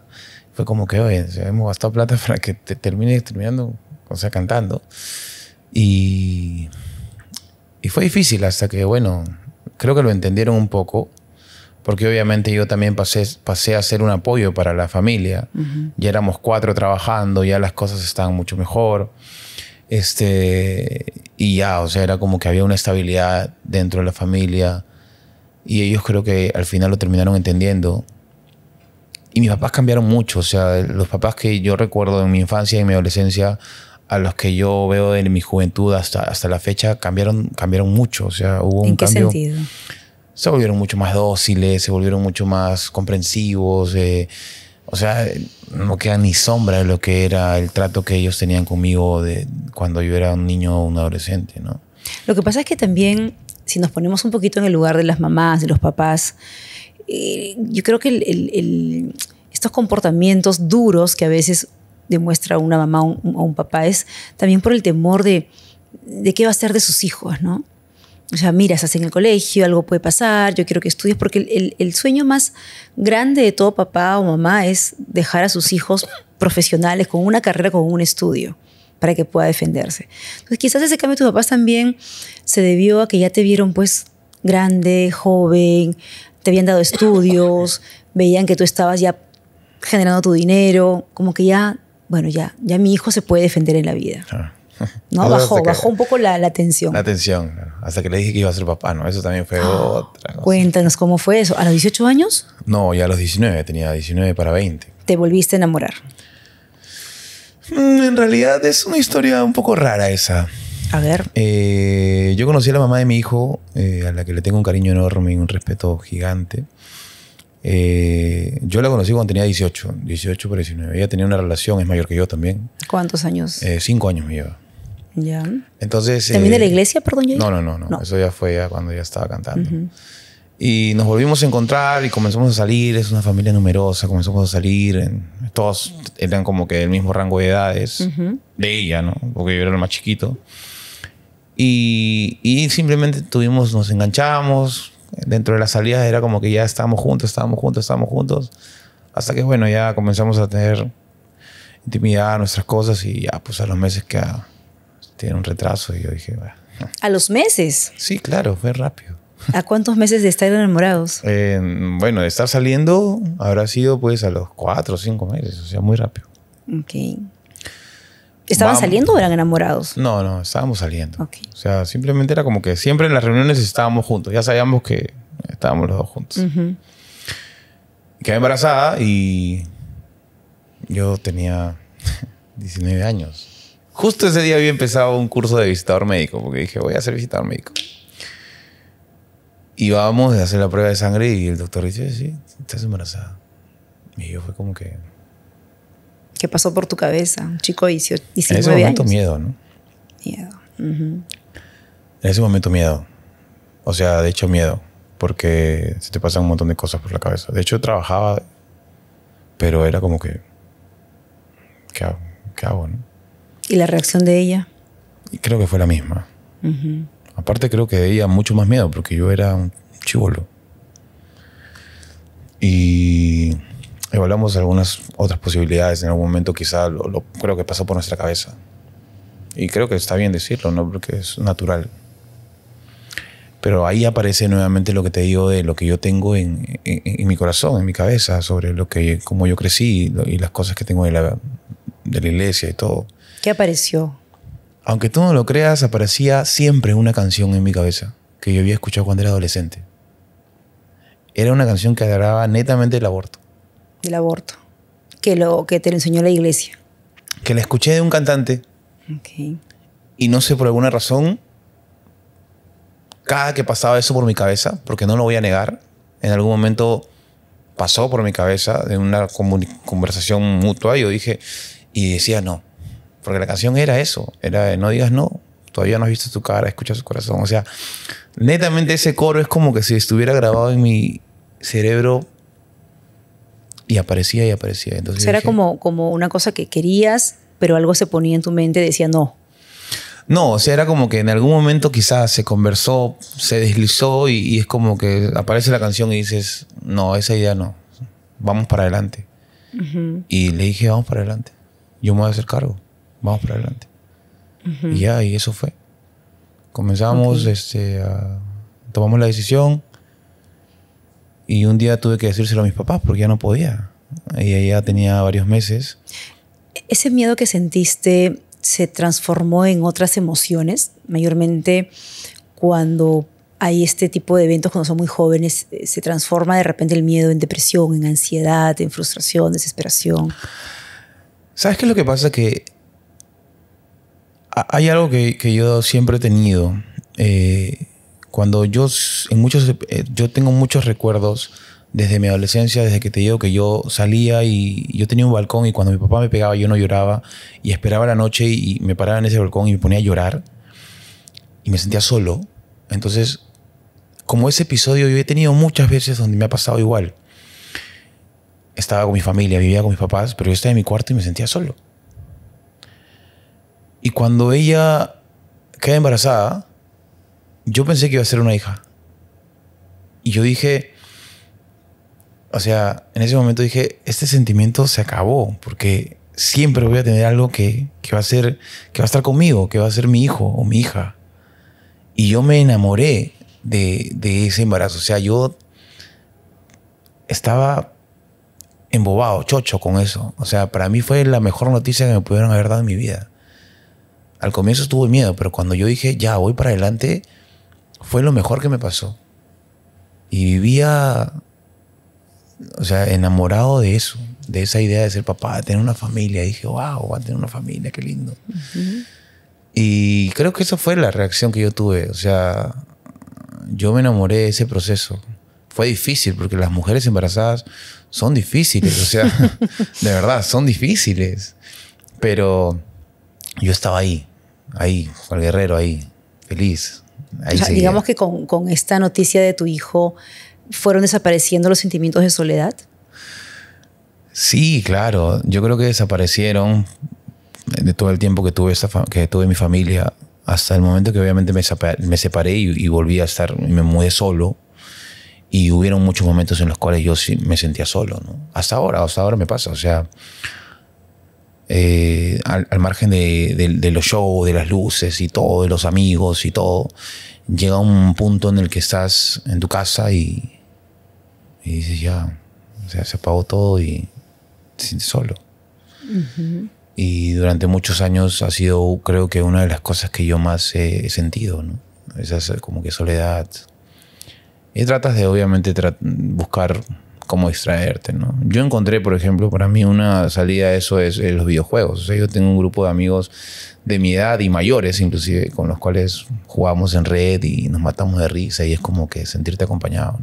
Fue como que, oye, hemos gastado plata para que te termines terminando, o sea, cantando. Y, y fue difícil hasta que, bueno, creo que lo entendieron un poco porque obviamente yo también pasé, pasé a ser un apoyo para la familia. Ya éramos cuatro trabajando, ya las cosas estaban mucho mejor. Este, y ya, o sea, era como que había una estabilidad dentro de la familia. Y ellos creo que al final lo terminaron entendiendo. Y mis papás cambiaron mucho, o sea, los papás que yo recuerdo en mi infancia y mi adolescencia, a los que yo veo en mi juventud hasta, hasta la fecha, cambiaron, cambiaron mucho, o sea, hubo un ¿En qué Sentido? Se volvieron mucho más dóciles, se volvieron mucho más comprensivos. Eh, o sea, no queda ni sombra de lo que era el trato que ellos tenían conmigo de cuando yo era un niño o un adolescente, ¿no? Lo que pasa es que también, si nos ponemos un poquito en el lugar de las mamás, de los papás, eh, yo creo que estos comportamientos duros que a veces demuestra una mamá o un, papá es también por el temor de, de qué va a ser de sus hijos, ¿no? o sea, mira, miras, en el colegio, algo puede pasar, yo quiero que estudies, porque el, sueño más grande de todo papá o mamá es dejar a sus hijos profesionales con una carrera, con un estudio, para que pueda defenderse. Entonces, quizás ese cambio de tus papás también se debió a que ya te vieron, pues, grande, joven, te habían dado estudios, veían que tú estabas ya generando tu dinero, como que ya, bueno, ya, ya mi hijo se puede defender en la vida. ¿no? bajó, bajó un poco la, la, tensión. La tensión, hasta que le dije que iba a ser papá, ¿no? Eso también fue ah, otra. Cosa. Cuéntanos cómo fue eso. ¿A los 18 años? No, ya a los 19, tenía 19 para 20. ¿Te volviste a enamorar? Mm, en realidad es una historia un poco rara esa. A ver. Eh, yo conocí a la mamá de mi hijo, eh, a la que le tengo un cariño enorme y un respeto gigante. Eh, yo la conocí cuando tenía 18, 18 por 19. Ella tenía una relación, es mayor que yo también. ¿Cuántos años? cinco años me lleva. Ya. Entonces. ¿También de la eh, iglesia, perdón? no, no, no, no, Eso ya fue cuando ya estaba cantando. Y nos volvimos a encontrar y comenzamos a salir. Es una familia numerosa, comenzamos a salir. todos eran como que del mismo rango de edades de ella, ¿no? Porque yo era el más chiquito. Y, simplemente tuvimos, nos enganchamos. Dentro de las salidas era como que ya estábamos juntos, estábamos juntos, estábamos juntos. Hasta que, bueno, ya comenzamos a tener intimidad, nuestras cosas y ya, pues a los meses que... ha tiene un retraso. Y yo dije, ¿A los meses? Sí, claro, fue rápido. ¿A cuántos meses de estar enamorados? Eh, bueno, de estar saliendo habrá sido pues a los cuatro o cinco meses, o sea, muy rápido. ¿Estaban saliendo o eran enamorados? No, no, estábamos saliendo. O sea, simplemente era como que siempre en las reuniones estábamos juntos. Ya sabíamos que estábamos los dos juntos. Quedé embarazada y yo tenía 19 años. Justo ese día había empezado un curso de visitador médico, porque dije, voy a ser visitador médico. Y vamos a hacer la prueba de sangre y el doctor dice, sí, estás embarazada. Y yo fue como que... ¿Qué pasó por tu cabeza? Un chico de En ese momento miedo, ¿no? Miedo. En ese momento miedo. O sea, de hecho miedo, porque se te pasan un montón de cosas por la cabeza. De hecho trabajaba, pero era como que, ¿qué hago? ¿Qué hago no? ¿Y la reacción de ella? Creo que fue la misma. Aparte creo que ella mucho más miedo porque yo era un chivolo. Y evaluamos algunas otras posibilidades. En algún momento quizás, lo, creo que pasó por nuestra cabeza. Y creo que está bien decirlo, ¿no? Porque es natural. Pero ahí aparece nuevamente lo que te digo de lo que yo tengo en, mi corazón, en mi cabeza, sobre lo que, cómo yo crecí y las cosas que tengo de la, de la iglesia y todo. ¿Qué apareció? Aunque tú no lo creas, aparecía siempre una canción en mi cabeza que yo había escuchado cuando era adolescente. Era una canción que hablaba netamente del aborto. Del aborto. Que, lo, que te lo enseñó la iglesia. Que la escuché de un cantante. Y no sé por alguna razón, cada que pasaba eso por mi cabeza, porque no lo voy a negar, en algún momento pasó por mi cabeza de una conversación mutua y yo dije, y decía, no, porque la canción era eso, era de no digas no, todavía no has visto tu cara, escucha su corazón. O sea, netamente ese coro es como que si estuviera grabado en mi cerebro y aparecía y aparecía. Entonces era como, como una cosa que querías, pero algo se ponía en tu mente y decía no. No, o sea, era como que en algún momento quizás se conversó, se deslizó y, es como que aparece la canción y dices, no, esa idea no, vamos para adelante. Y le dije, vamos para adelante, yo me voy a hacer cargo vamos para adelante. Y ya, y eso fue. Comenzamos, este, tomamos la decisión y un día tuve que decírselo a mis papás porque ya no podía. Ella ya tenía varios meses. ¿Ese miedo que sentiste se transformó en otras emociones? Mayormente cuando hay este tipo de eventos cuando son muy jóvenes, eh, se transforma de repente el miedo en depresión, en ansiedad, en frustración, desesperación. ¿Sabes qué es lo que pasa? Que hay algo que, yo siempre he tenido. Eh, cuando yo, en muchos, eh, yo tengo muchos recuerdos desde mi adolescencia, desde que te digo que yo salía y yo tenía un balcón y cuando mi papá me pegaba yo no lloraba y esperaba la noche y me paraba en ese balcón y me ponía a llorar y me sentía solo. Entonces, como ese episodio yo he tenido muchas veces donde me ha pasado igual. Estaba con mi familia, vivía con mis papás, pero yo estaba en mi cuarto y me sentía solo. Y cuando ella queda embarazada, yo pensé que iba a ser una hija. Y yo dije, o sea, en ese momento dije, este sentimiento se acabó, porque siempre voy a tener algo que, va a ser, que va a estar conmigo, que va a ser mi hijo o mi hija. Y yo me enamoré de, de ese embarazo. O sea, yo estaba embobado, chocho con eso. O sea, para mí fue la mejor noticia que me pudieron haber dado en mi vida. Al comienzo tuve miedo, pero cuando yo dije, ya, voy para adelante, fue lo mejor que me pasó. Y vivía, o sea, enamorado de eso, de esa idea de ser papá, de tener una familia. dije, wow, voy a tener una familia, qué lindo. Y creo que esa fue la reacción que yo tuve. O sea, yo me enamoré de ese proceso. Fue difícil porque las mujeres embarazadas son difíciles, o sea, de verdad, son difíciles. Pero yo estaba ahí, ahí, el guerrero, ahí, feliz. digamos que con, esta noticia de tu hijo, ¿fueron desapareciendo los sentimientos de soledad? Sí, claro. Yo creo que desaparecieron de todo el tiempo que tuve, esta mi familia, hasta el momento que obviamente me, separé, y, volví a estar, me mudé solo. Y hubieron muchos momentos en los cuales yo me sentía solo, ¿no? Hasta ahora, hasta ahora me pasa. O sea, eh, al, margen de, los shows, de las luces y todo, de los amigos y todo, llega un punto en el que estás en tu casa y, y dices, ya, o sea, se apagó todo y te sientes solo. Y durante muchos años ha sido, creo que, una de las cosas que yo más he, sentido, ¿no? Esa es como que soledad. Y tratas de, obviamente, buscar cómo distraerte, ¿no? Yo encontré, por ejemplo, para mí una salida a eso es, eh, los videojuegos. O sea, yo tengo un grupo de amigos de mi edad y mayores, inclusive, con los cuales jugamos en red y nos matamos de risa y es como que sentirte acompañado.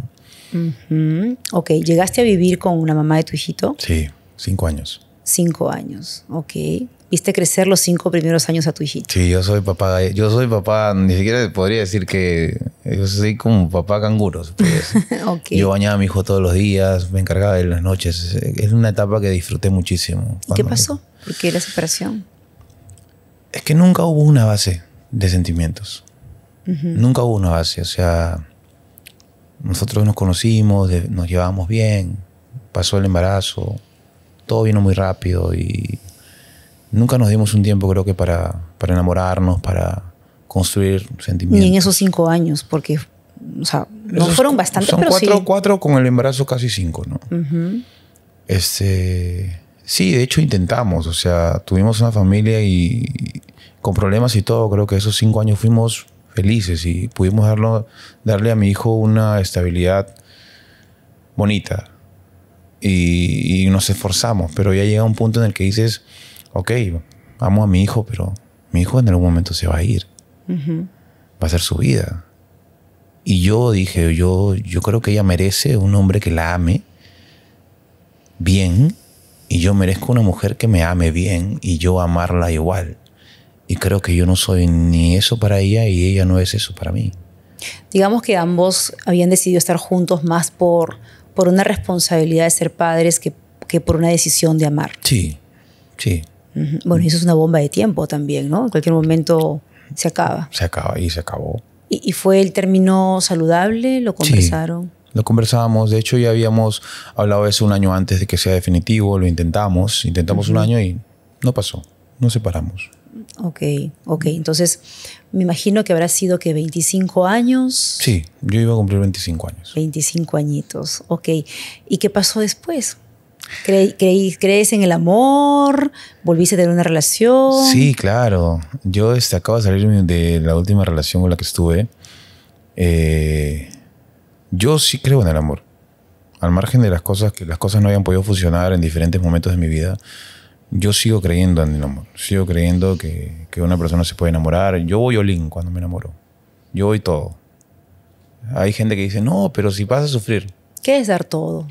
Ok, ¿llegaste a vivir con una mamá de tu hijito? Sí, cinco años. Cinco años, ok viste crecer los cinco primeros años a tu hijito. Sí, yo soy papá, yo soy papá, ni siquiera podría decir que yo soy como papá canguro. Yo bañaba a mi hijo todos los días, me encargaba de las noches. Es una etapa que disfruté muchísimo. ¿Qué pasó? ¿Por qué la separación? Es que nunca hubo una base de sentimientos. Nunca hubo una base. O sea, nosotros nos conocimos, nos llevábamos bien, pasó el embarazo, todo vino muy rápido y nunca nos dimos un tiempo, creo que, para, para enamorarnos, para construir sentimientos. Ni en esos cinco años, porque, o sea, no fueron bastante, son cuatro, cuatro con el embarazo casi cinco, ¿no? Este... Sí, de hecho intentamos, o sea, tuvimos una familia y, con problemas y todo, creo que esos cinco años fuimos felices y pudimos darle a mi hijo una estabilidad bonita y nos esforzamos, pero ya llega un punto en el que dices, ok, amo a mi hijo, pero mi hijo en algún momento se va a ir. Va a ser su vida. Y yo dije, yo, yo creo que ella merece un hombre que la ame bien y yo merezco una mujer que me ame bien y yo amarla igual. Y creo que yo no soy ni eso para ella y ella no es eso para mí. Digamos que ambos habían decidido estar juntos más por, por una responsabilidad de ser padres que, que por una decisión de amar. Sí, sí. Bueno, eso es una bomba de tiempo también, ¿no? En cualquier momento se acaba. Se acaba y se acabó. ¿Y, fue el término saludable? ¿Lo conversaron? lo conversábamos. De hecho, ya habíamos hablado de eso un año antes de que sea definitivo, lo intentamos, intentamos un año y no pasó, nos separamos. Ok, ok. Entonces, me imagino que habrá sido que 25 años. Sí, yo iba a cumplir 25 años. 25 añitos, ok. ¿Y qué pasó después? ¿Crees en el amor? ¿Volviste a tener una relación? Sí, claro. Yo este, acabo de salir de la última relación con la que estuve. Eh, yo sí creo en el amor. Al margen de las cosas que las cosas no hayan podido funcionar en diferentes momentos de mi vida, yo sigo creyendo en el amor. Sigo creyendo que, que una persona se puede enamorar. Yo voy olín cuando me enamoro. Yo voy todo. Hay gente que dice, no, pero si vas a sufrir. ¿Qué es dar todo?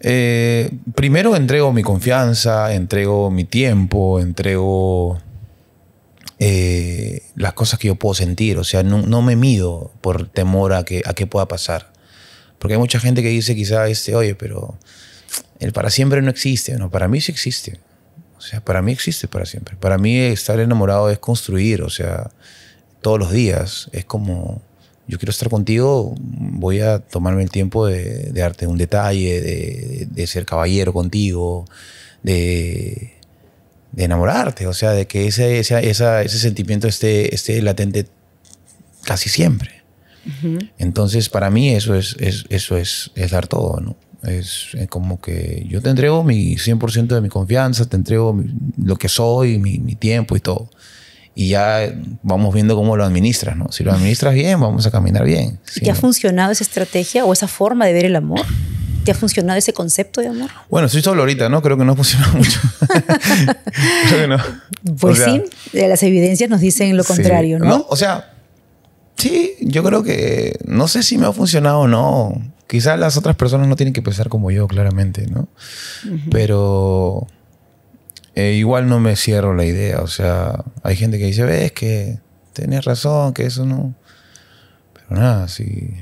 Eh, primero entrego mi confianza, entrego mi tiempo, entrego eh, las cosas que yo puedo sentir. O sea, no, me mido por temor a que, a pueda pasar. Porque hay mucha gente que dice quizá, este, oye, pero el para siempre no existe. No, para mí sí existe. O sea, para mí existe para siempre. Para mí estar enamorado es construir, o sea, todos los días. Es como yo quiero estar contigo, voy a tomarme el tiempo de, darte un detalle, de, ser caballero contigo, de, enamorarte, o sea, de que ese, ese sentimiento esté, esté latente casi siempre. Entonces, para mí eso es, eso es, dar todo, ¿no? Es, como que yo te entrego mi 100% de mi confianza, te entrego lo que soy, mi tiempo y todo y ya vamos viendo cómo lo administras, ¿no? Si lo administras bien, vamos a caminar bien. ¿Y ¿Te ha funcionado esa estrategia o esa forma de ver el amor? ¿Te ha funcionado ese concepto de amor? Bueno, soy solo ahorita, ¿no? Creo que no ha funcionado mucho. Creo no. Pues sí, eh, las evidencias nos dicen lo contrario, ¿no? O sea, sí, yo creo que no sé si me ha funcionado o no. Quizás las otras personas no tienen que pensar como yo, claramente, ¿no? Pero eh, igual no me cierro la idea. O sea, hay gente que dice, ves que tenés razón, que eso no. Pero nada, si,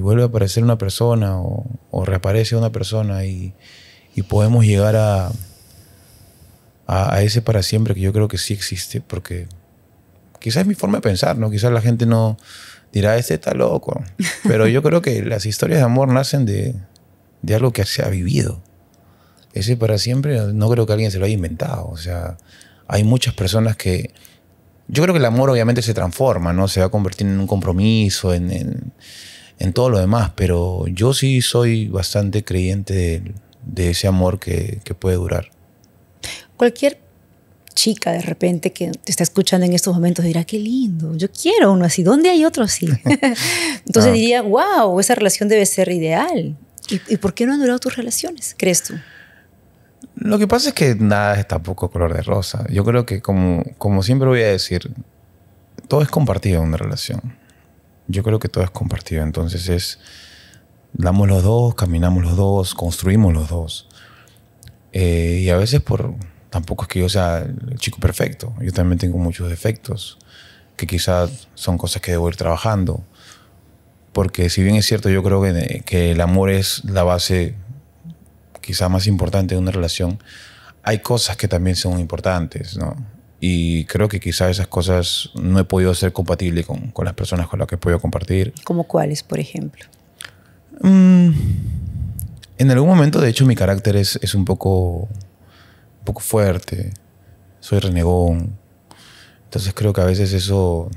vuelve a aparecer una persona o, reaparece una persona y, podemos llegar a, a, ese para siempre que yo creo que sí existe, porque quizás es mi forma de pensar, ¿no? Quizás la gente no dirá, este está loco. Pero yo creo que las historias de amor nacen de, de algo que se ha vivido ese para siempre no creo que alguien se lo haya inventado. O sea, hay muchas personas que... Yo creo que el amor obviamente se transforma, ¿no? Se va a convertir en un compromiso, en, todo lo demás, pero yo sí soy bastante creyente de, ese amor que, puede durar. Cualquier chica de repente que te está escuchando en estos momentos dirá, qué lindo, yo quiero uno así, ¿dónde hay otro así? Entonces ah. diría, wow, esa relación debe ser ideal. ¿Y, por qué no han durado tus relaciones, crees tú? Lo que pasa es que nada es tampoco color de rosa. Yo creo que como, siempre voy a decir, todo es compartido en una relación. Yo creo que todo es compartido. Entonces es, damos los dos, caminamos los dos, construimos los dos. Eh, y a veces por, tampoco es que yo sea el chico perfecto. Yo también tengo muchos defectos, que quizás son cosas que debo ir trabajando. Porque si bien es cierto, yo creo que, que el amor es la base quizá más importante de una relación, hay cosas que también son importantes, ¿no? Y creo que quizá esas cosas no he podido ser compatible con, las personas con las que he podido compartir. ¿Como cuáles, por ejemplo? Mm, en algún momento, de hecho, mi carácter es, un, poco, un poco fuerte. Soy renegón. Entonces creo que a veces eso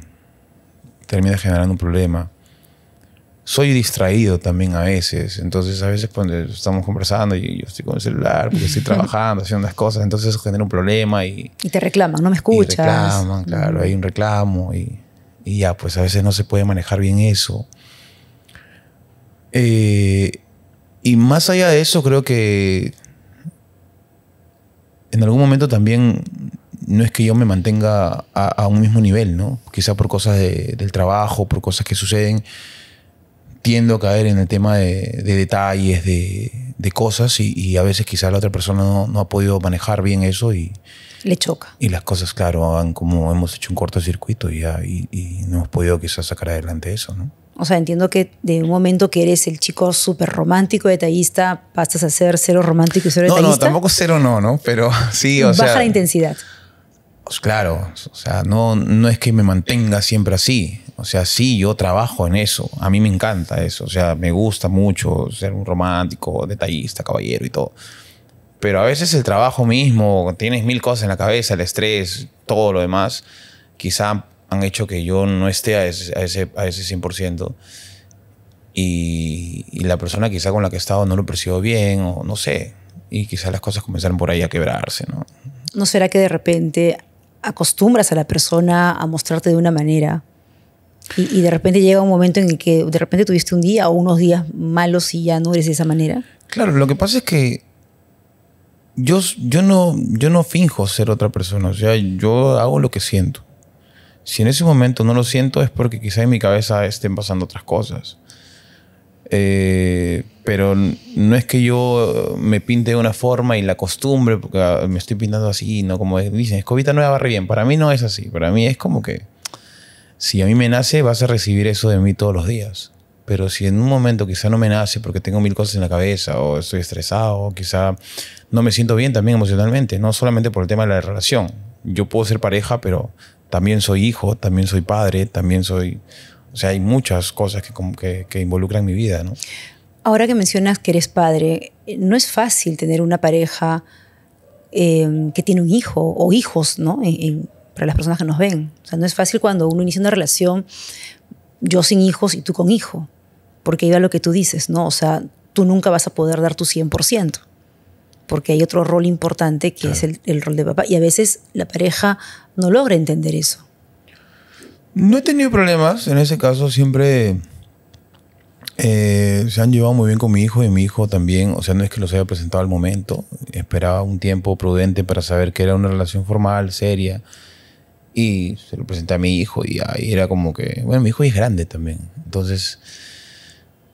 termina generando un problema soy distraído también a veces. Entonces, a veces cuando estamos conversando y yo estoy con el celular, porque estoy trabajando, haciendo las cosas, entonces eso genera un problema y... Y te reclaman, no me escuchas. Y reclaman, claro, mm. hay un reclamo y, y ya, pues a veces no se puede manejar bien eso. Eh, y más allá de eso, creo que en algún momento también no es que yo me mantenga a, un mismo nivel, ¿no? Quizá por cosas del trabajo, por cosas que suceden tiendo a caer en el tema de, detalles, de, cosas y, a veces quizás la otra persona no, ha podido manejar bien eso y... Le choca. Y las cosas, claro, han como hemos hecho un cortocircuito y, ya, y, no hemos podido quizás sacar adelante eso, ¿no? O sea, entiendo que de un momento que eres el chico súper romántico, detallista, pasas a ser cero romántico y cero detallista. No, no, tampoco cero no, ¿no? Pero sí, o sea... Baja la intensidad. Pues claro, o sea, no, no es que me mantenga siempre así. O sea, sí, yo trabajo en eso. A mí me encanta eso. O sea, me gusta mucho ser un romántico, detallista, caballero y todo. Pero a veces el trabajo mismo, tienes mil cosas en la cabeza, el estrés, todo lo demás, quizá han hecho que yo no esté a ese, 100%. Y, la persona quizá con la que he estado no lo percibió bien o no sé. Y quizá las cosas comenzaron por ahí a quebrarse, ¿No será que de repente acostumbras a la persona a mostrarte de una manera y, de repente llega un momento en el que de repente tuviste un día o unos días malos y ya no eres de esa manera. Claro, lo que pasa es que yo, yo, no, yo no finjo ser otra persona, o sea, yo hago lo que siento. Si en ese momento no lo siento es porque quizás en mi cabeza estén pasando otras cosas. Eh, pero no es que yo me pinte de una forma y la costumbre, porque ah, me estoy pintando así, no como dicen, escobita nueva barre bien. Para mí no es así, para mí es como que si a mí me nace, vas a recibir eso de mí todos los días. Pero si en un momento quizá no me nace porque tengo mil cosas en la cabeza o estoy estresado, quizá no me siento bien también emocionalmente, no solamente por el tema de la relación. Yo puedo ser pareja, pero también soy hijo, también soy padre, también soy... O sea, hay muchas cosas que, involucran mi vida, ¿no? Ahora que mencionas que eres padre, no es fácil tener una pareja eh, que tiene un hijo o hijos, ¿no? en, las personas que nos ven. O sea, no es fácil cuando uno inicia una relación, yo sin hijos y tú con hijo, porque iba lo que tú dices, ¿no? O sea, tú nunca vas a poder dar tu 100%, porque hay otro rol importante que es el, rol de papá, y a veces la pareja no logra entender eso. No he tenido problemas, en ese caso siempre... Eh, se han llevado muy bien con mi hijo y mi hijo también, o sea, no es que los haya presentado al momento, esperaba un tiempo prudente para saber que era una relación formal, seria, y se lo presenté a mi hijo y ahí era como que, bueno, mi hijo es grande también. Entonces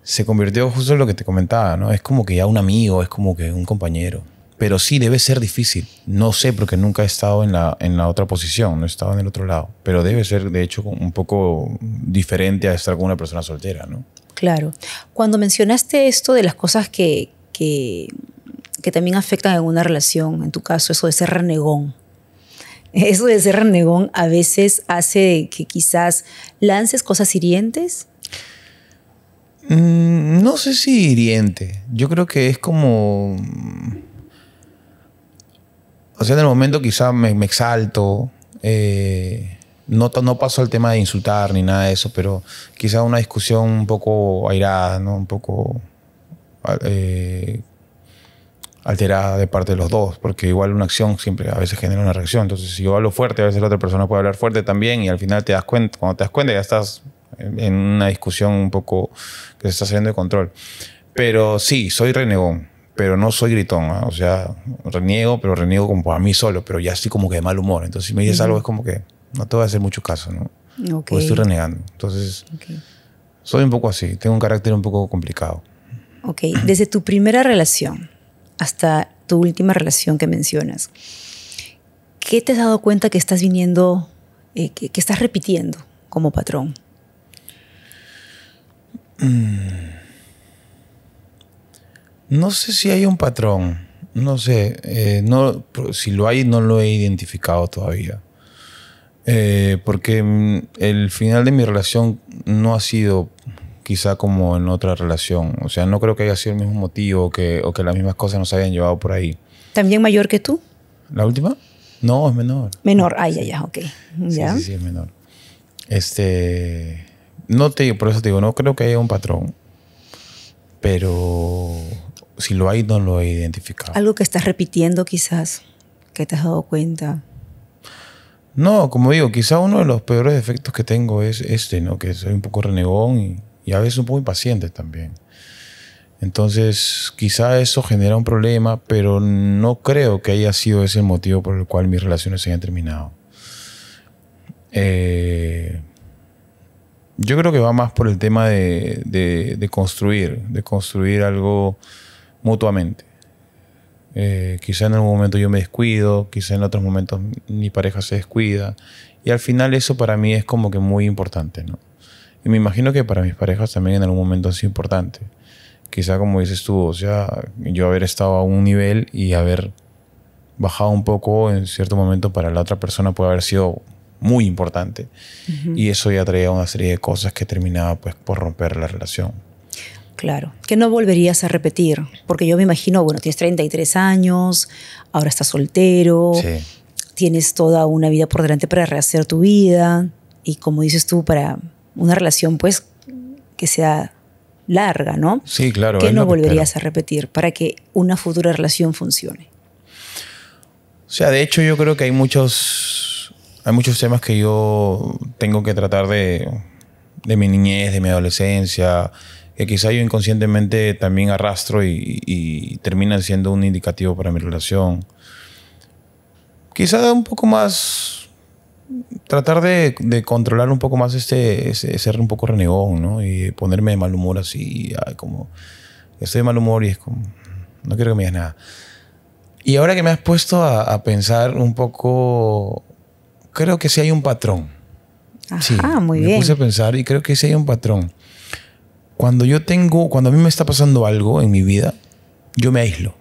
se convirtió justo en lo que te comentaba, ¿no? Es como que ya un amigo, es como que un compañero. Pero sí, debe ser difícil. No sé porque nunca he estado en la, en la otra posición, no he estado en el otro lado. Pero debe ser, de hecho, un poco diferente a estar con una persona soltera, ¿no? Claro. Cuando mencionaste esto de las cosas que, que, que también afectan en una relación, en tu caso, eso de ser renegón, eso de ser renegón a veces hace que quizás lances cosas hirientes? Mm, no sé si hiriente. Yo creo que es como... O sea, en el momento quizás me, exalto. Eh, no, paso al tema de insultar ni nada de eso, pero quizás una discusión un poco airada, ¿no? Un poco... Eh, alterada de parte de los dos, porque igual una acción siempre a veces genera una reacción. Entonces, si yo hablo fuerte, a veces la otra persona puede hablar fuerte también y al final te das cuenta, cuando te das cuenta ya estás en una discusión un poco que se está saliendo de control. Pero sí, soy renegón, pero no soy gritón, ¿ah? o sea, reniego, pero reniego como a mí solo, pero ya así como que de mal humor. Entonces, si me dices algo es como que no te voy a hacer mucho caso, ¿no? estoy renegando. Entonces, soy un poco así, tengo un carácter un poco complicado. Ok, desde tu primera relación, hasta tu última relación que mencionas, ¿qué te has dado cuenta que estás viniendo, eh, que, estás repitiendo como patrón? Mm. No sé si hay un patrón, no sé, eh, no, si lo hay no lo he identificado todavía. Eh, porque mm, el final de mi relación no ha sido quizá como en otra relación. O sea, no creo que haya sido el mismo motivo que, o que las mismas cosas nos hayan llevado por ahí. ¿También mayor que tú? ¿La última? No, es menor. Menor, ay, ya, ya. ok. ¿Ya? Sí, sí, es menor. Este. No te por eso te digo, no creo que haya un patrón. Pero si lo hay, no lo he identificado. Algo que estás repitiendo, quizás, que te has dado cuenta. No, como digo, quizá uno de los peores defectos que tengo es este, ¿no? Que soy un poco renegón y y a veces un poco impacientes también. Entonces, quizá eso genera un problema, pero no creo que haya sido ese el motivo por el cual mis relaciones se hayan terminado. Eh, yo creo que va más por el tema de, construir, de construir algo mutuamente. Eh, quizá en algún momento yo me descuido, quizá en otros momentos mi pareja se descuida. Y al final eso para mí es como que muy importante, ¿no? Y me imagino que para mis parejas también en algún momento es importante. Quizá como dices tú, o sea, yo haber estado a un nivel y haber bajado un poco en cierto momento para la otra persona puede haber sido muy importante. Y eso ya traía una serie de cosas que terminaba pues por romper la relación. Claro, que no volverías a repetir, porque yo me imagino, bueno, tienes 33 años, ahora estás soltero, tienes toda una vida por delante para rehacer tu vida y como dices tú, para una relación pues que sea larga, ¿no? Sí, claro. Que no volverías a repetir para que una futura relación funcione. O sea, de hecho yo creo que hay muchos, hay muchos temas que yo tengo que tratar de, mi niñez, de mi adolescencia, que quizá yo inconscientemente también arrastro y, y terminan siendo un indicativo para mi relación. Quizá un poco más tratar de, controlar un poco más este, ser un poco renegón, ¿no? Y ponerme de mal humor así, como, estoy de mal humor y es como, no quiero que me digas nada. Y ahora que me has puesto a, pensar un poco, creo que sí hay un patrón. muy bien. Me puse a pensar y creo que sí hay un patrón. Cuando yo tengo, cuando a mí me está pasando algo en mi vida, yo me aíslo.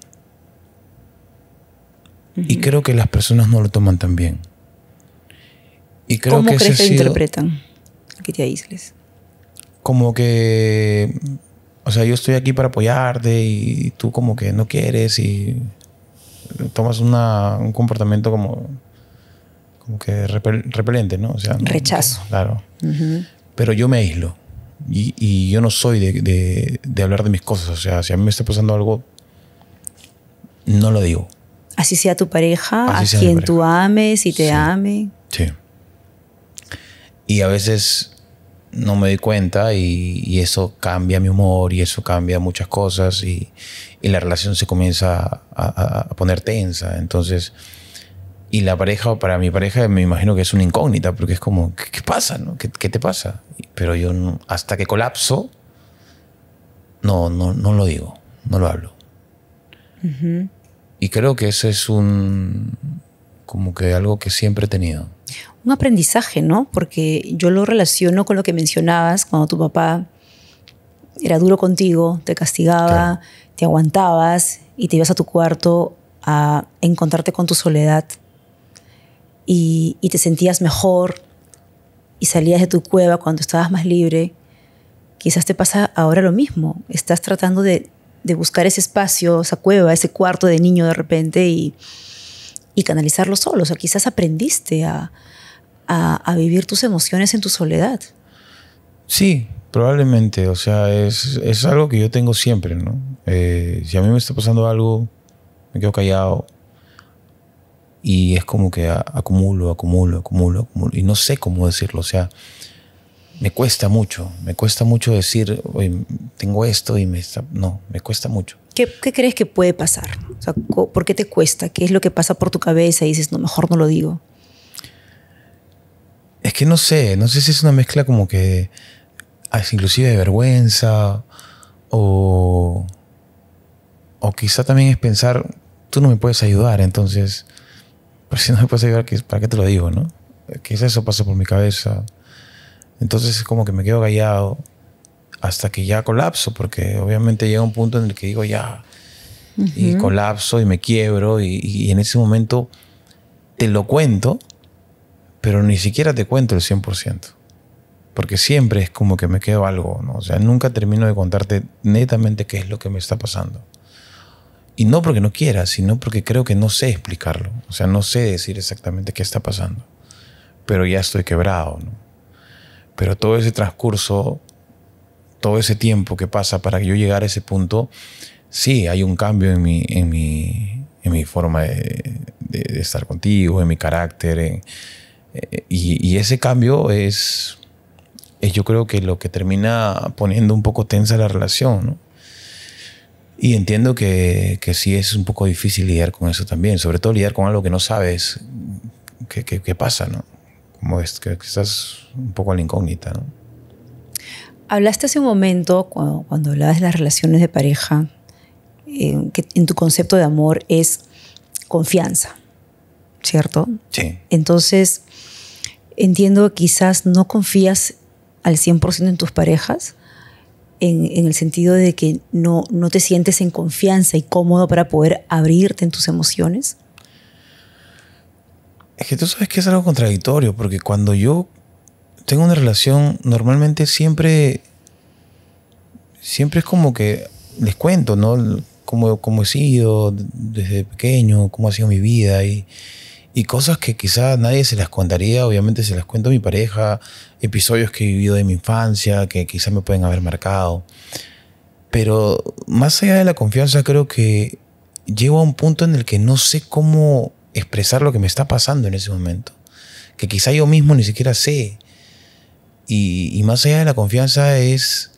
Y creo que las personas no lo toman tan bien creo ¿Cómo que crees que interpretan que te aísles? Como que, o sea, yo estoy aquí para apoyarte y tú como que no quieres y tomas una, un comportamiento como, como que repelente, ¿no? O sea, Rechazo. claro. Pero yo me aíslo y, yo no soy de, hablar de mis cosas. O sea, si a mí me está pasando algo, no lo digo así sea tu pareja, a quien tú ames y te ame. Sí. Y a veces no me doy cuenta y, eso cambia mi humor y eso cambia muchas cosas y, y la relación se comienza a, poner tensa. Entonces, y la pareja, para mi pareja me imagino que es una incógnita porque es como, ¿qué, pasa? ¿Qué, te pasa? Pero yo hasta que colapso, no, no, no lo digo, no lo hablo. Y creo que ese es un, como que algo que siempre he tenido un aprendizaje, ¿no? Porque yo lo relaciono con lo que mencionabas, cuando tu papá era duro contigo, te castigaba, te aguantabas y te ibas a tu cuarto a encontrarte con tu soledad y, te sentías mejor y salías de tu cueva cuando estabas más libre. Quizás te pasa ahora lo mismo. Estás tratando de, buscar ese espacio, esa cueva, ese cuarto de niño de repente y canalizarlo solo. O sea, quizás aprendiste a, a, vivir tus emociones en tu soledad. Sí, probablemente. O sea, es, algo que yo tengo siempre, ¿no? Eh, si a mí me está pasando algo, me quedo callado. Y es como que acumulo, acumulo, acumulo, acumulo. Y no sé cómo decirlo. O sea, me cuesta mucho. Me cuesta mucho decir, tengo esto y me está... No, me cuesta mucho. ¿Qué, crees que puede pasar? O ¿por qué te cuesta? ¿Qué es lo que pasa por tu cabeza y dices, no, mejor no lo digo? Es que no sé, no sé si es una mezcla como que ah, es inclusive de vergüenza o, o quizá también es pensar, tú no me puedes ayudar, entonces, pues si no me puedes ayudar, ¿para qué te lo digo, no? es eso pasa por mi cabeza. Entonces es como que me quedo callado hasta que ya colapso, porque obviamente llega un punto en el que digo ya, y colapso y me quiebro, y, en ese momento te lo cuento, pero ni siquiera te cuento el 100%, porque siempre es como que me quedo algo, ¿no? o sea, nunca termino de contarte netamente qué es lo que me está pasando. Y no porque no quiera, sino porque creo que no sé explicarlo, o sea, no sé decir exactamente qué está pasando, pero ya estoy quebrado, ¿no? Pero todo ese transcurso, todo ese tiempo que pasa para que yo llegar a ese punto, sí, hay un cambio en mi, en mi, en mi forma de, de estar contigo, en mi carácter, en y, ese cambio es, yo creo que lo que termina poniendo un poco tensa la relación, ¿no? Y entiendo que, que, sí es un poco difícil lidiar con eso también, sobre todo lidiar con algo que no sabes qué pasa, ¿no? Como es, que estás un poco a la incógnita, ¿no? Hablaste hace un momento, cuando, hablabas de las relaciones de pareja, que en tu concepto de amor es confianza, ¿cierto? Sí. Entonces, Entiendo que quizás no confías al 100% en tus parejas, en, el sentido de que no, no te sientes en confianza y cómodo para poder abrirte en tus emociones. Es que tú sabes que es algo contradictorio, porque cuando yo tengo una relación, normalmente siempre, siempre es como que les cuento, ¿no? Cómo, cómo he sido desde pequeño, cómo ha sido mi vida y y cosas que quizás nadie se las contaría, obviamente se las cuento a mi pareja, episodios que he vivido de mi infancia, que quizás me pueden haber marcado. Pero más allá de la confianza, creo que llego a un punto en el que no sé cómo expresar lo que me está pasando en ese momento, que quizá yo mismo ni siquiera sé. Y, más allá de la confianza es,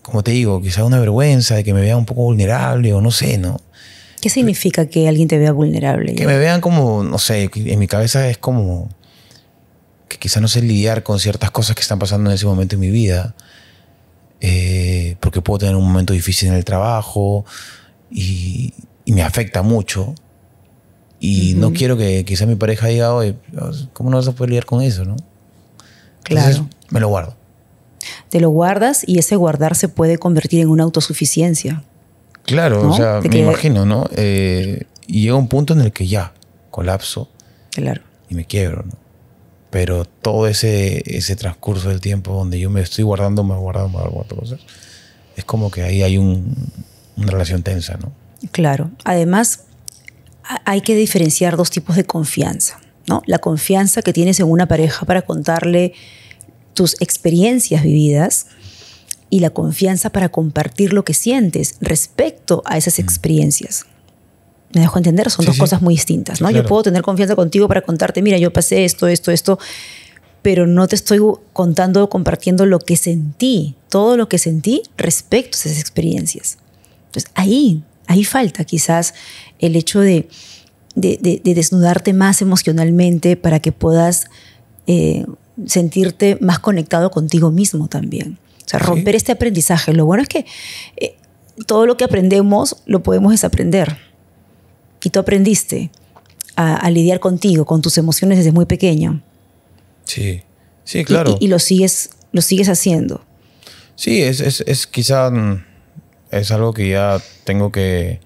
como te digo, quizá una vergüenza de que me vea un poco vulnerable o no sé, ¿no? ¿Qué significa que alguien te vea vulnerable? Que me vean como, no sé, en mi cabeza es como que quizás no sé lidiar con ciertas cosas que están pasando en ese momento en mi vida, eh, porque puedo tener un momento difícil en el trabajo y, me afecta mucho. Y no quiero que quizá mi pareja diga, oye, ¿cómo no vas a poder lidiar con eso? ¿no? Claro. me lo guardo. Te lo guardas y ese guardar se puede convertir en una autosuficiencia. Claro, o sea, me imagino, ¿no? Eh, y llega un punto en el que ya colapso y me quiebro, ¿no? Pero todo ese, ese transcurso del tiempo donde yo me estoy guardando, me guardado me guardo cosas, es como que ahí hay una relación tensa, ¿no? Claro. Además, hay que diferenciar dos tipos de confianza, ¿no? La confianza que tienes en una pareja para contarle tus experiencias vividas, y la confianza para compartir lo que sientes respecto a esas mm. experiencias. Me dejo entender, son dos cosas muy distintas, ¿no? Yo puedo tener confianza contigo para contarte, mira, yo pasé esto, esto, esto, pero no te estoy contando o compartiendo lo que sentí, todo lo que sentí respecto a esas experiencias. Entonces, ahí, ahí falta quizás el hecho de, desnudarte más emocionalmente para que puedas eh, sentirte más conectado contigo mismo también. O sea, romper este aprendizaje. Lo bueno es que eh, todo lo que aprendemos lo podemos desaprender. Y tú aprendiste a, lidiar contigo, con tus emociones desde muy pequeño. Sí, sí, claro. Y, lo, sigues, lo sigues haciendo. Sí, es, es, es, quizá mm, algo que ya tengo que,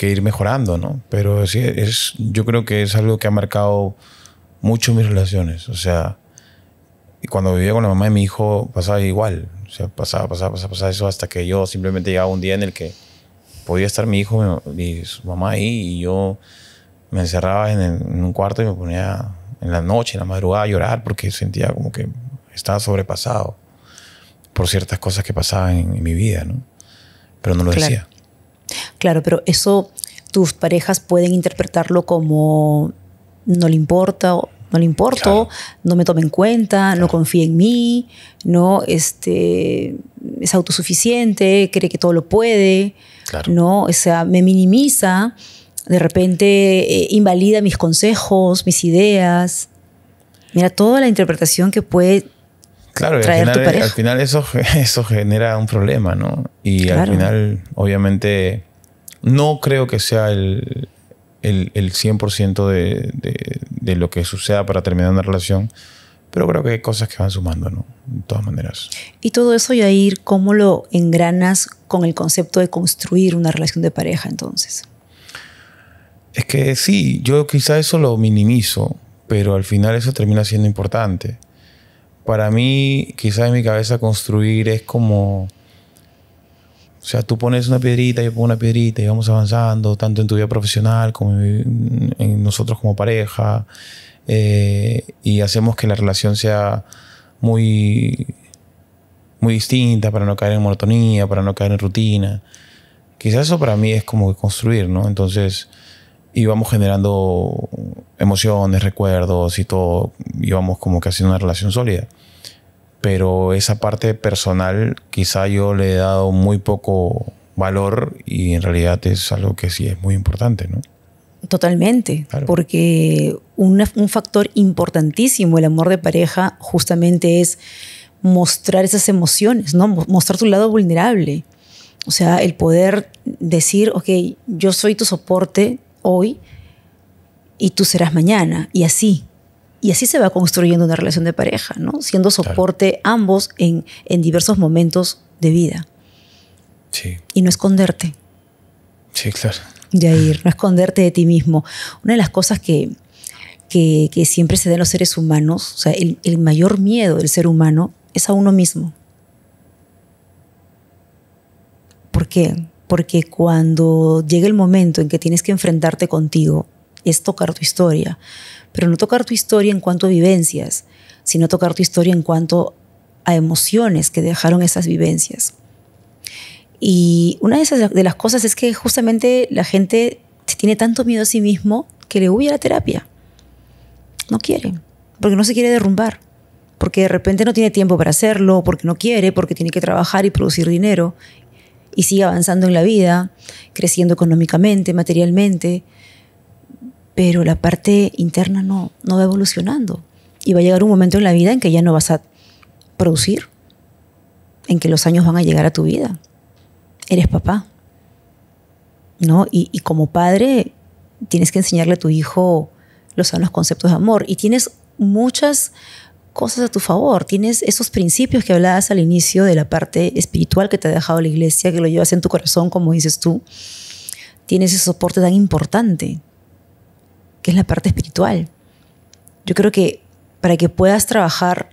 ir mejorando, ¿no? Pero sí, es, yo creo que es algo que ha marcado mucho mis relaciones. O sea, y cuando vivía con la mamá de mi hijo pasaba igual. O sea, pasaba, pasaba, pasaba, pasaba eso hasta que yo simplemente llegaba un día en el que podía estar mi hijo y su mamá ahí y yo me encerraba en, un cuarto y me ponía en la noche, en la madrugada a llorar porque sentía como que estaba sobrepasado por ciertas cosas que pasaban en, mi vida, ¿no? Pero no lo decía. Claro, pero eso tus parejas pueden interpretarlo como no le importa o no le importo, no me tome en cuenta, no confía en mí, no este, es autosuficiente, cree que todo lo puede, ¿no? O sea, me minimiza, de repente eh, invalida mis consejos, mis ideas. Mira, toda la interpretación que puede claro, traer al final, Al final eso, eso genera un problema, ¿no? Y al final, obviamente, no creo que sea el, el, 100% de, de, lo que suceda para terminar una relación, pero creo que hay cosas que van sumando, ¿no? De todas maneras. Y todo eso, Yair, ¿cómo lo engranas con el concepto de construir una relación de pareja entonces? Es que sí, yo quizá eso lo minimizo, pero al final eso termina siendo importante. Para mí, quizá en mi cabeza construir es como o sea, tú pones una piedrita, yo pongo una piedrita y vamos avanzando, tanto en tu vida profesional como en, nosotros como pareja. Eh, y hacemos que la relación sea muy, muy distinta para no caer en monotonía, para no caer en rutina. Quizás eso para mí es como construir, ¿no? Entonces, íbamos generando emociones, recuerdos y todo, íbamos como que haciendo una relación sólida pero esa parte personal quizá yo le he dado muy poco valor y en realidad es algo que sí es muy importante, ¿no? Totalmente, porque un factor importantísimo el amor de pareja justamente es mostrar esas emociones, ¿no? Mostrar tu lado vulnerable. O sea, el poder decir, ok, yo soy tu soporte hoy y tú serás mañana, y así, y así se va construyendo una relación de pareja, ¿no? Siendo soporte ambos en, en diversos momentos de vida. Sí. Y no esconderte. Sí, claro. Yair, no esconderte de ti mismo. Una de las cosas que, que, siempre se da los seres humanos, o sea, el, el, mayor miedo del ser humano es a uno mismo. ¿Por qué? Porque cuando llega el momento en que tienes que enfrentarte contigo, es tocar tu historia, pero no tocar tu historia en cuanto a vivencias, sino tocar tu historia en cuanto a emociones que dejaron esas vivencias. Y una de, esas, de las cosas es que justamente la gente tiene tanto miedo a sí mismo que le huye a la terapia. No quiere, porque no se quiere derrumbar, porque de repente no tiene tiempo para hacerlo, porque no quiere, porque tiene que trabajar y producir dinero y sigue avanzando en la vida, creciendo económicamente, materialmente, pero la parte interna no, no va evolucionando. Y va a llegar un momento en la vida en que ya no vas a producir, en que los años van a llegar a tu vida. Eres papá. ¿No? Y, como padre tienes que enseñarle a tu hijo los sanos conceptos de amor. Y tienes muchas cosas a tu favor. Tienes esos principios que hablabas al inicio de la parte espiritual que te ha dejado la iglesia, que lo llevas en tu corazón, como dices tú. Tienes ese soporte tan importante que es la parte espiritual. Yo creo que para que puedas trabajar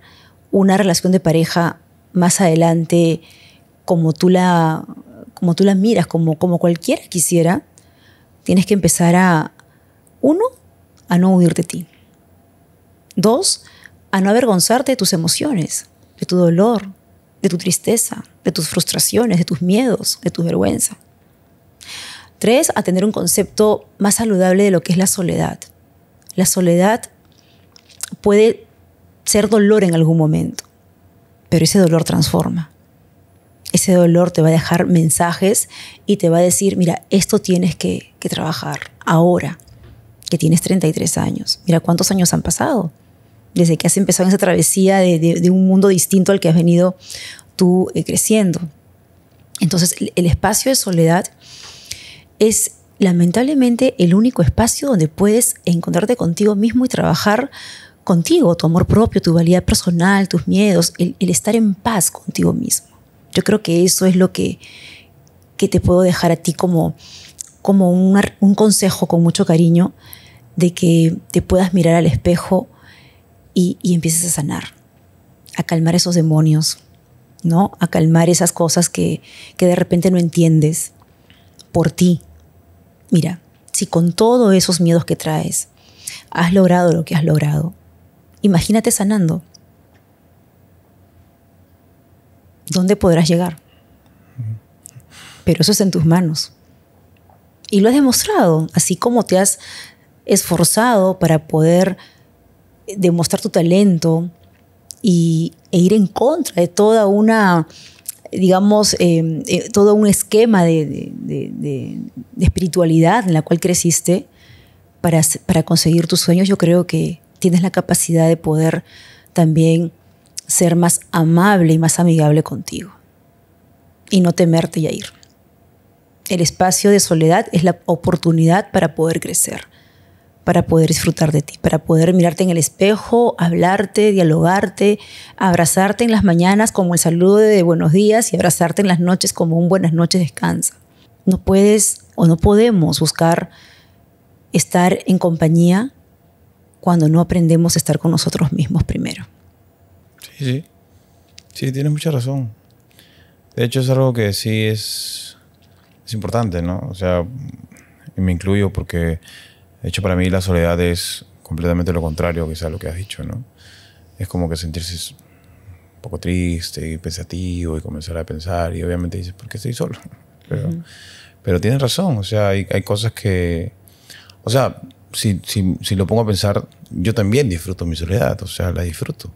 una relación de pareja más adelante como tú la, como tú miras, como, como cualquiera quisiera, tienes que empezar a, uno, a no huir de ti. Dos, a no avergonzarte de tus emociones, de tu dolor, de tu tristeza, de tus frustraciones, de tus miedos, de tu vergüenza. Tres, a tener un concepto más saludable de lo que es la soledad. La soledad puede ser dolor en algún momento, pero ese dolor transforma. Ese dolor te va a dejar mensajes y te va a decir, mira, esto tienes que, trabajar ahora que tienes 33 años. Mira cuántos años han pasado desde que has empezado en esa travesía de, un mundo distinto al que has venido tú eh, creciendo. Entonces, el, espacio de soledad es lamentablemente el único espacio donde puedes encontrarte contigo mismo y trabajar contigo, tu amor propio, tu valía personal, tus miedos, el, estar en paz contigo mismo. Yo creo que eso es lo que, que te puedo dejar a ti como, como un, un consejo con mucho cariño de que te puedas mirar al espejo y, y empieces a sanar, a calmar esos demonios, ¿no? A calmar esas cosas que, que de repente no entiendes por ti, mira, si con todos esos miedos que traes has logrado lo que has logrado, imagínate sanando. ¿Dónde podrás llegar? Pero eso es en tus manos. Y lo has demostrado, así como te has esforzado para poder demostrar tu talento y, e ir en contra de toda una digamos, eh, eh, todo un esquema de, espiritualidad en la cual creciste para, conseguir tus sueños, yo creo que tienes la capacidad de poder también ser más amable y más amigable contigo y no temerte a ir. El espacio de soledad es la oportunidad para poder crecer para poder disfrutar de ti, para poder mirarte en el espejo, hablarte, dialogarte, abrazarte en las mañanas como el saludo de buenos días y abrazarte en las noches como un buenas noches descansa. No puedes o no podemos buscar estar en compañía cuando no aprendemos a estar con nosotros mismos primero. Sí, sí. Sí, tienes mucha razón. De hecho, es algo que sí es, es importante, ¿no? O sea, me incluyo porque de hecho, para mí la soledad es completamente lo contrario quizá lo que has dicho, ¿no? Es como que sentirse un poco triste y pensativo y comenzar a pensar y obviamente dices, ¿por qué estoy solo? Pero, tienes razón, o sea, hay, cosas que... O sea, si, si, lo pongo a pensar, yo también disfruto mi soledad, o sea, la disfruto.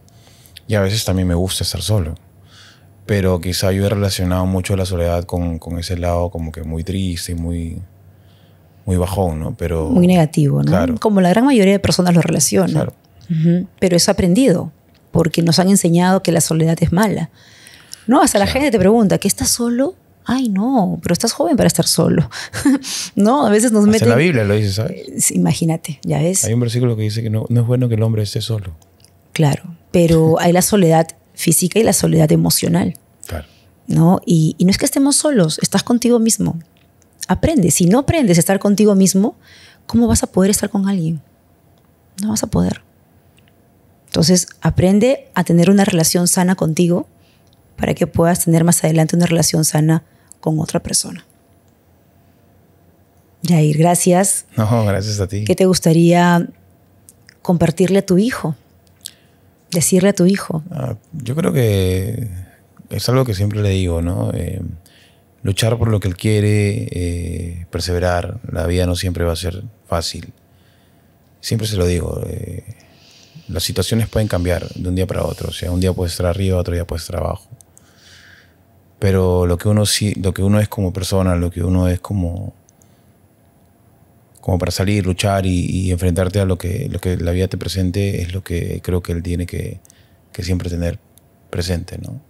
Y a veces también me gusta estar solo. Pero quizá yo he relacionado mucho la soledad con, con ese lado como que muy triste y muy muy bajón, ¿no? Pero, muy negativo, ¿no? Como la gran mayoría de personas lo relacionan. Claro. Pero eso aprendido, porque nos han enseñado que la soledad es mala. No, hasta la gente te pregunta, ¿qué estás solo? Ay, no, pero estás joven para estar solo. no, a veces nos hasta En la Biblia lo dice, ¿sabes? Eh, imagínate, ya ves. Hay un versículo que dice que no, no es bueno que el hombre esté solo. Claro, pero hay la soledad física y la soledad emocional. Claro. ¿no? Y, y no es que estemos solos, estás contigo mismo. Aprende. Si no aprendes a estar contigo mismo, ¿cómo vas a poder estar con alguien? No vas a poder. Entonces, aprende a tener una relación sana contigo para que puedas tener más adelante una relación sana con otra persona. Jair, gracias. No, gracias a ti. ¿Qué te gustaría compartirle a tu hijo? Decirle a tu hijo. Ah, yo creo que es algo que siempre le digo, ¿no? Eh, luchar por lo que él quiere, eh, perseverar. La vida no siempre va a ser fácil. Siempre se lo digo. Eh, las situaciones pueden cambiar de un día para otro. O sea, un día puedes estar arriba, otro día puedes estar abajo. Pero lo que uno lo que uno es como persona, lo que uno es como como para salir, luchar y, enfrentarte a lo que, lo que la vida te presente es lo que creo que él tiene que, que siempre tener presente, ¿no?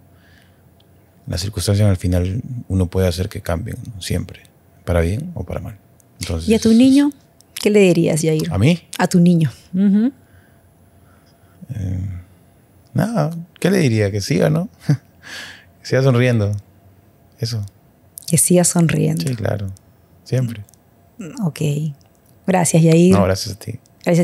Las circunstancias al final uno puede hacer que cambien, siempre, para bien o para mal. Entonces, ¿Y a tu niño? ¿Qué le dirías, Jair? ¿A mí? A tu niño. Eh, nada, ¿qué le diría? Que siga, ¿no? que siga sonriendo. Eso. Que siga sonriendo. Sí, claro. Siempre. Ok. Gracias, Yair. No, gracias a ti.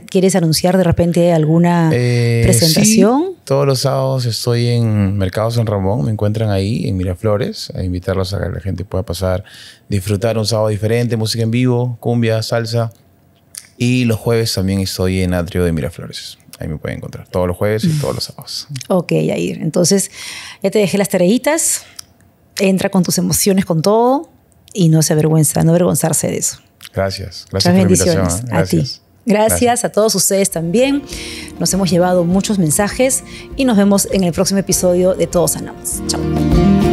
¿Quieres anunciar de repente alguna eh, presentación? Todos los sábados estoy en Mercado San Ramón, me encuentran ahí en Miraflores, a invitarlos a que la gente pueda pasar, disfrutar un sábado diferente, música en vivo, cumbia, salsa. Y los jueves también estoy en Atrio de Miraflores. Ahí me pueden encontrar todos los jueves y todos los sábados. Ok, ahí. Entonces, ya te dejé las tareitas. Entra con tus emociones, con todo. Y no se avergüenza, no avergonzarse de eso. Gracias. Gracias por bendiciones la invitación, Gracias. ¿eh? a ti. Gracias, a todos ustedes también. Nos hemos llevado muchos mensajes y nos vemos en el próximo episodio de Todos Sanamos. Chao.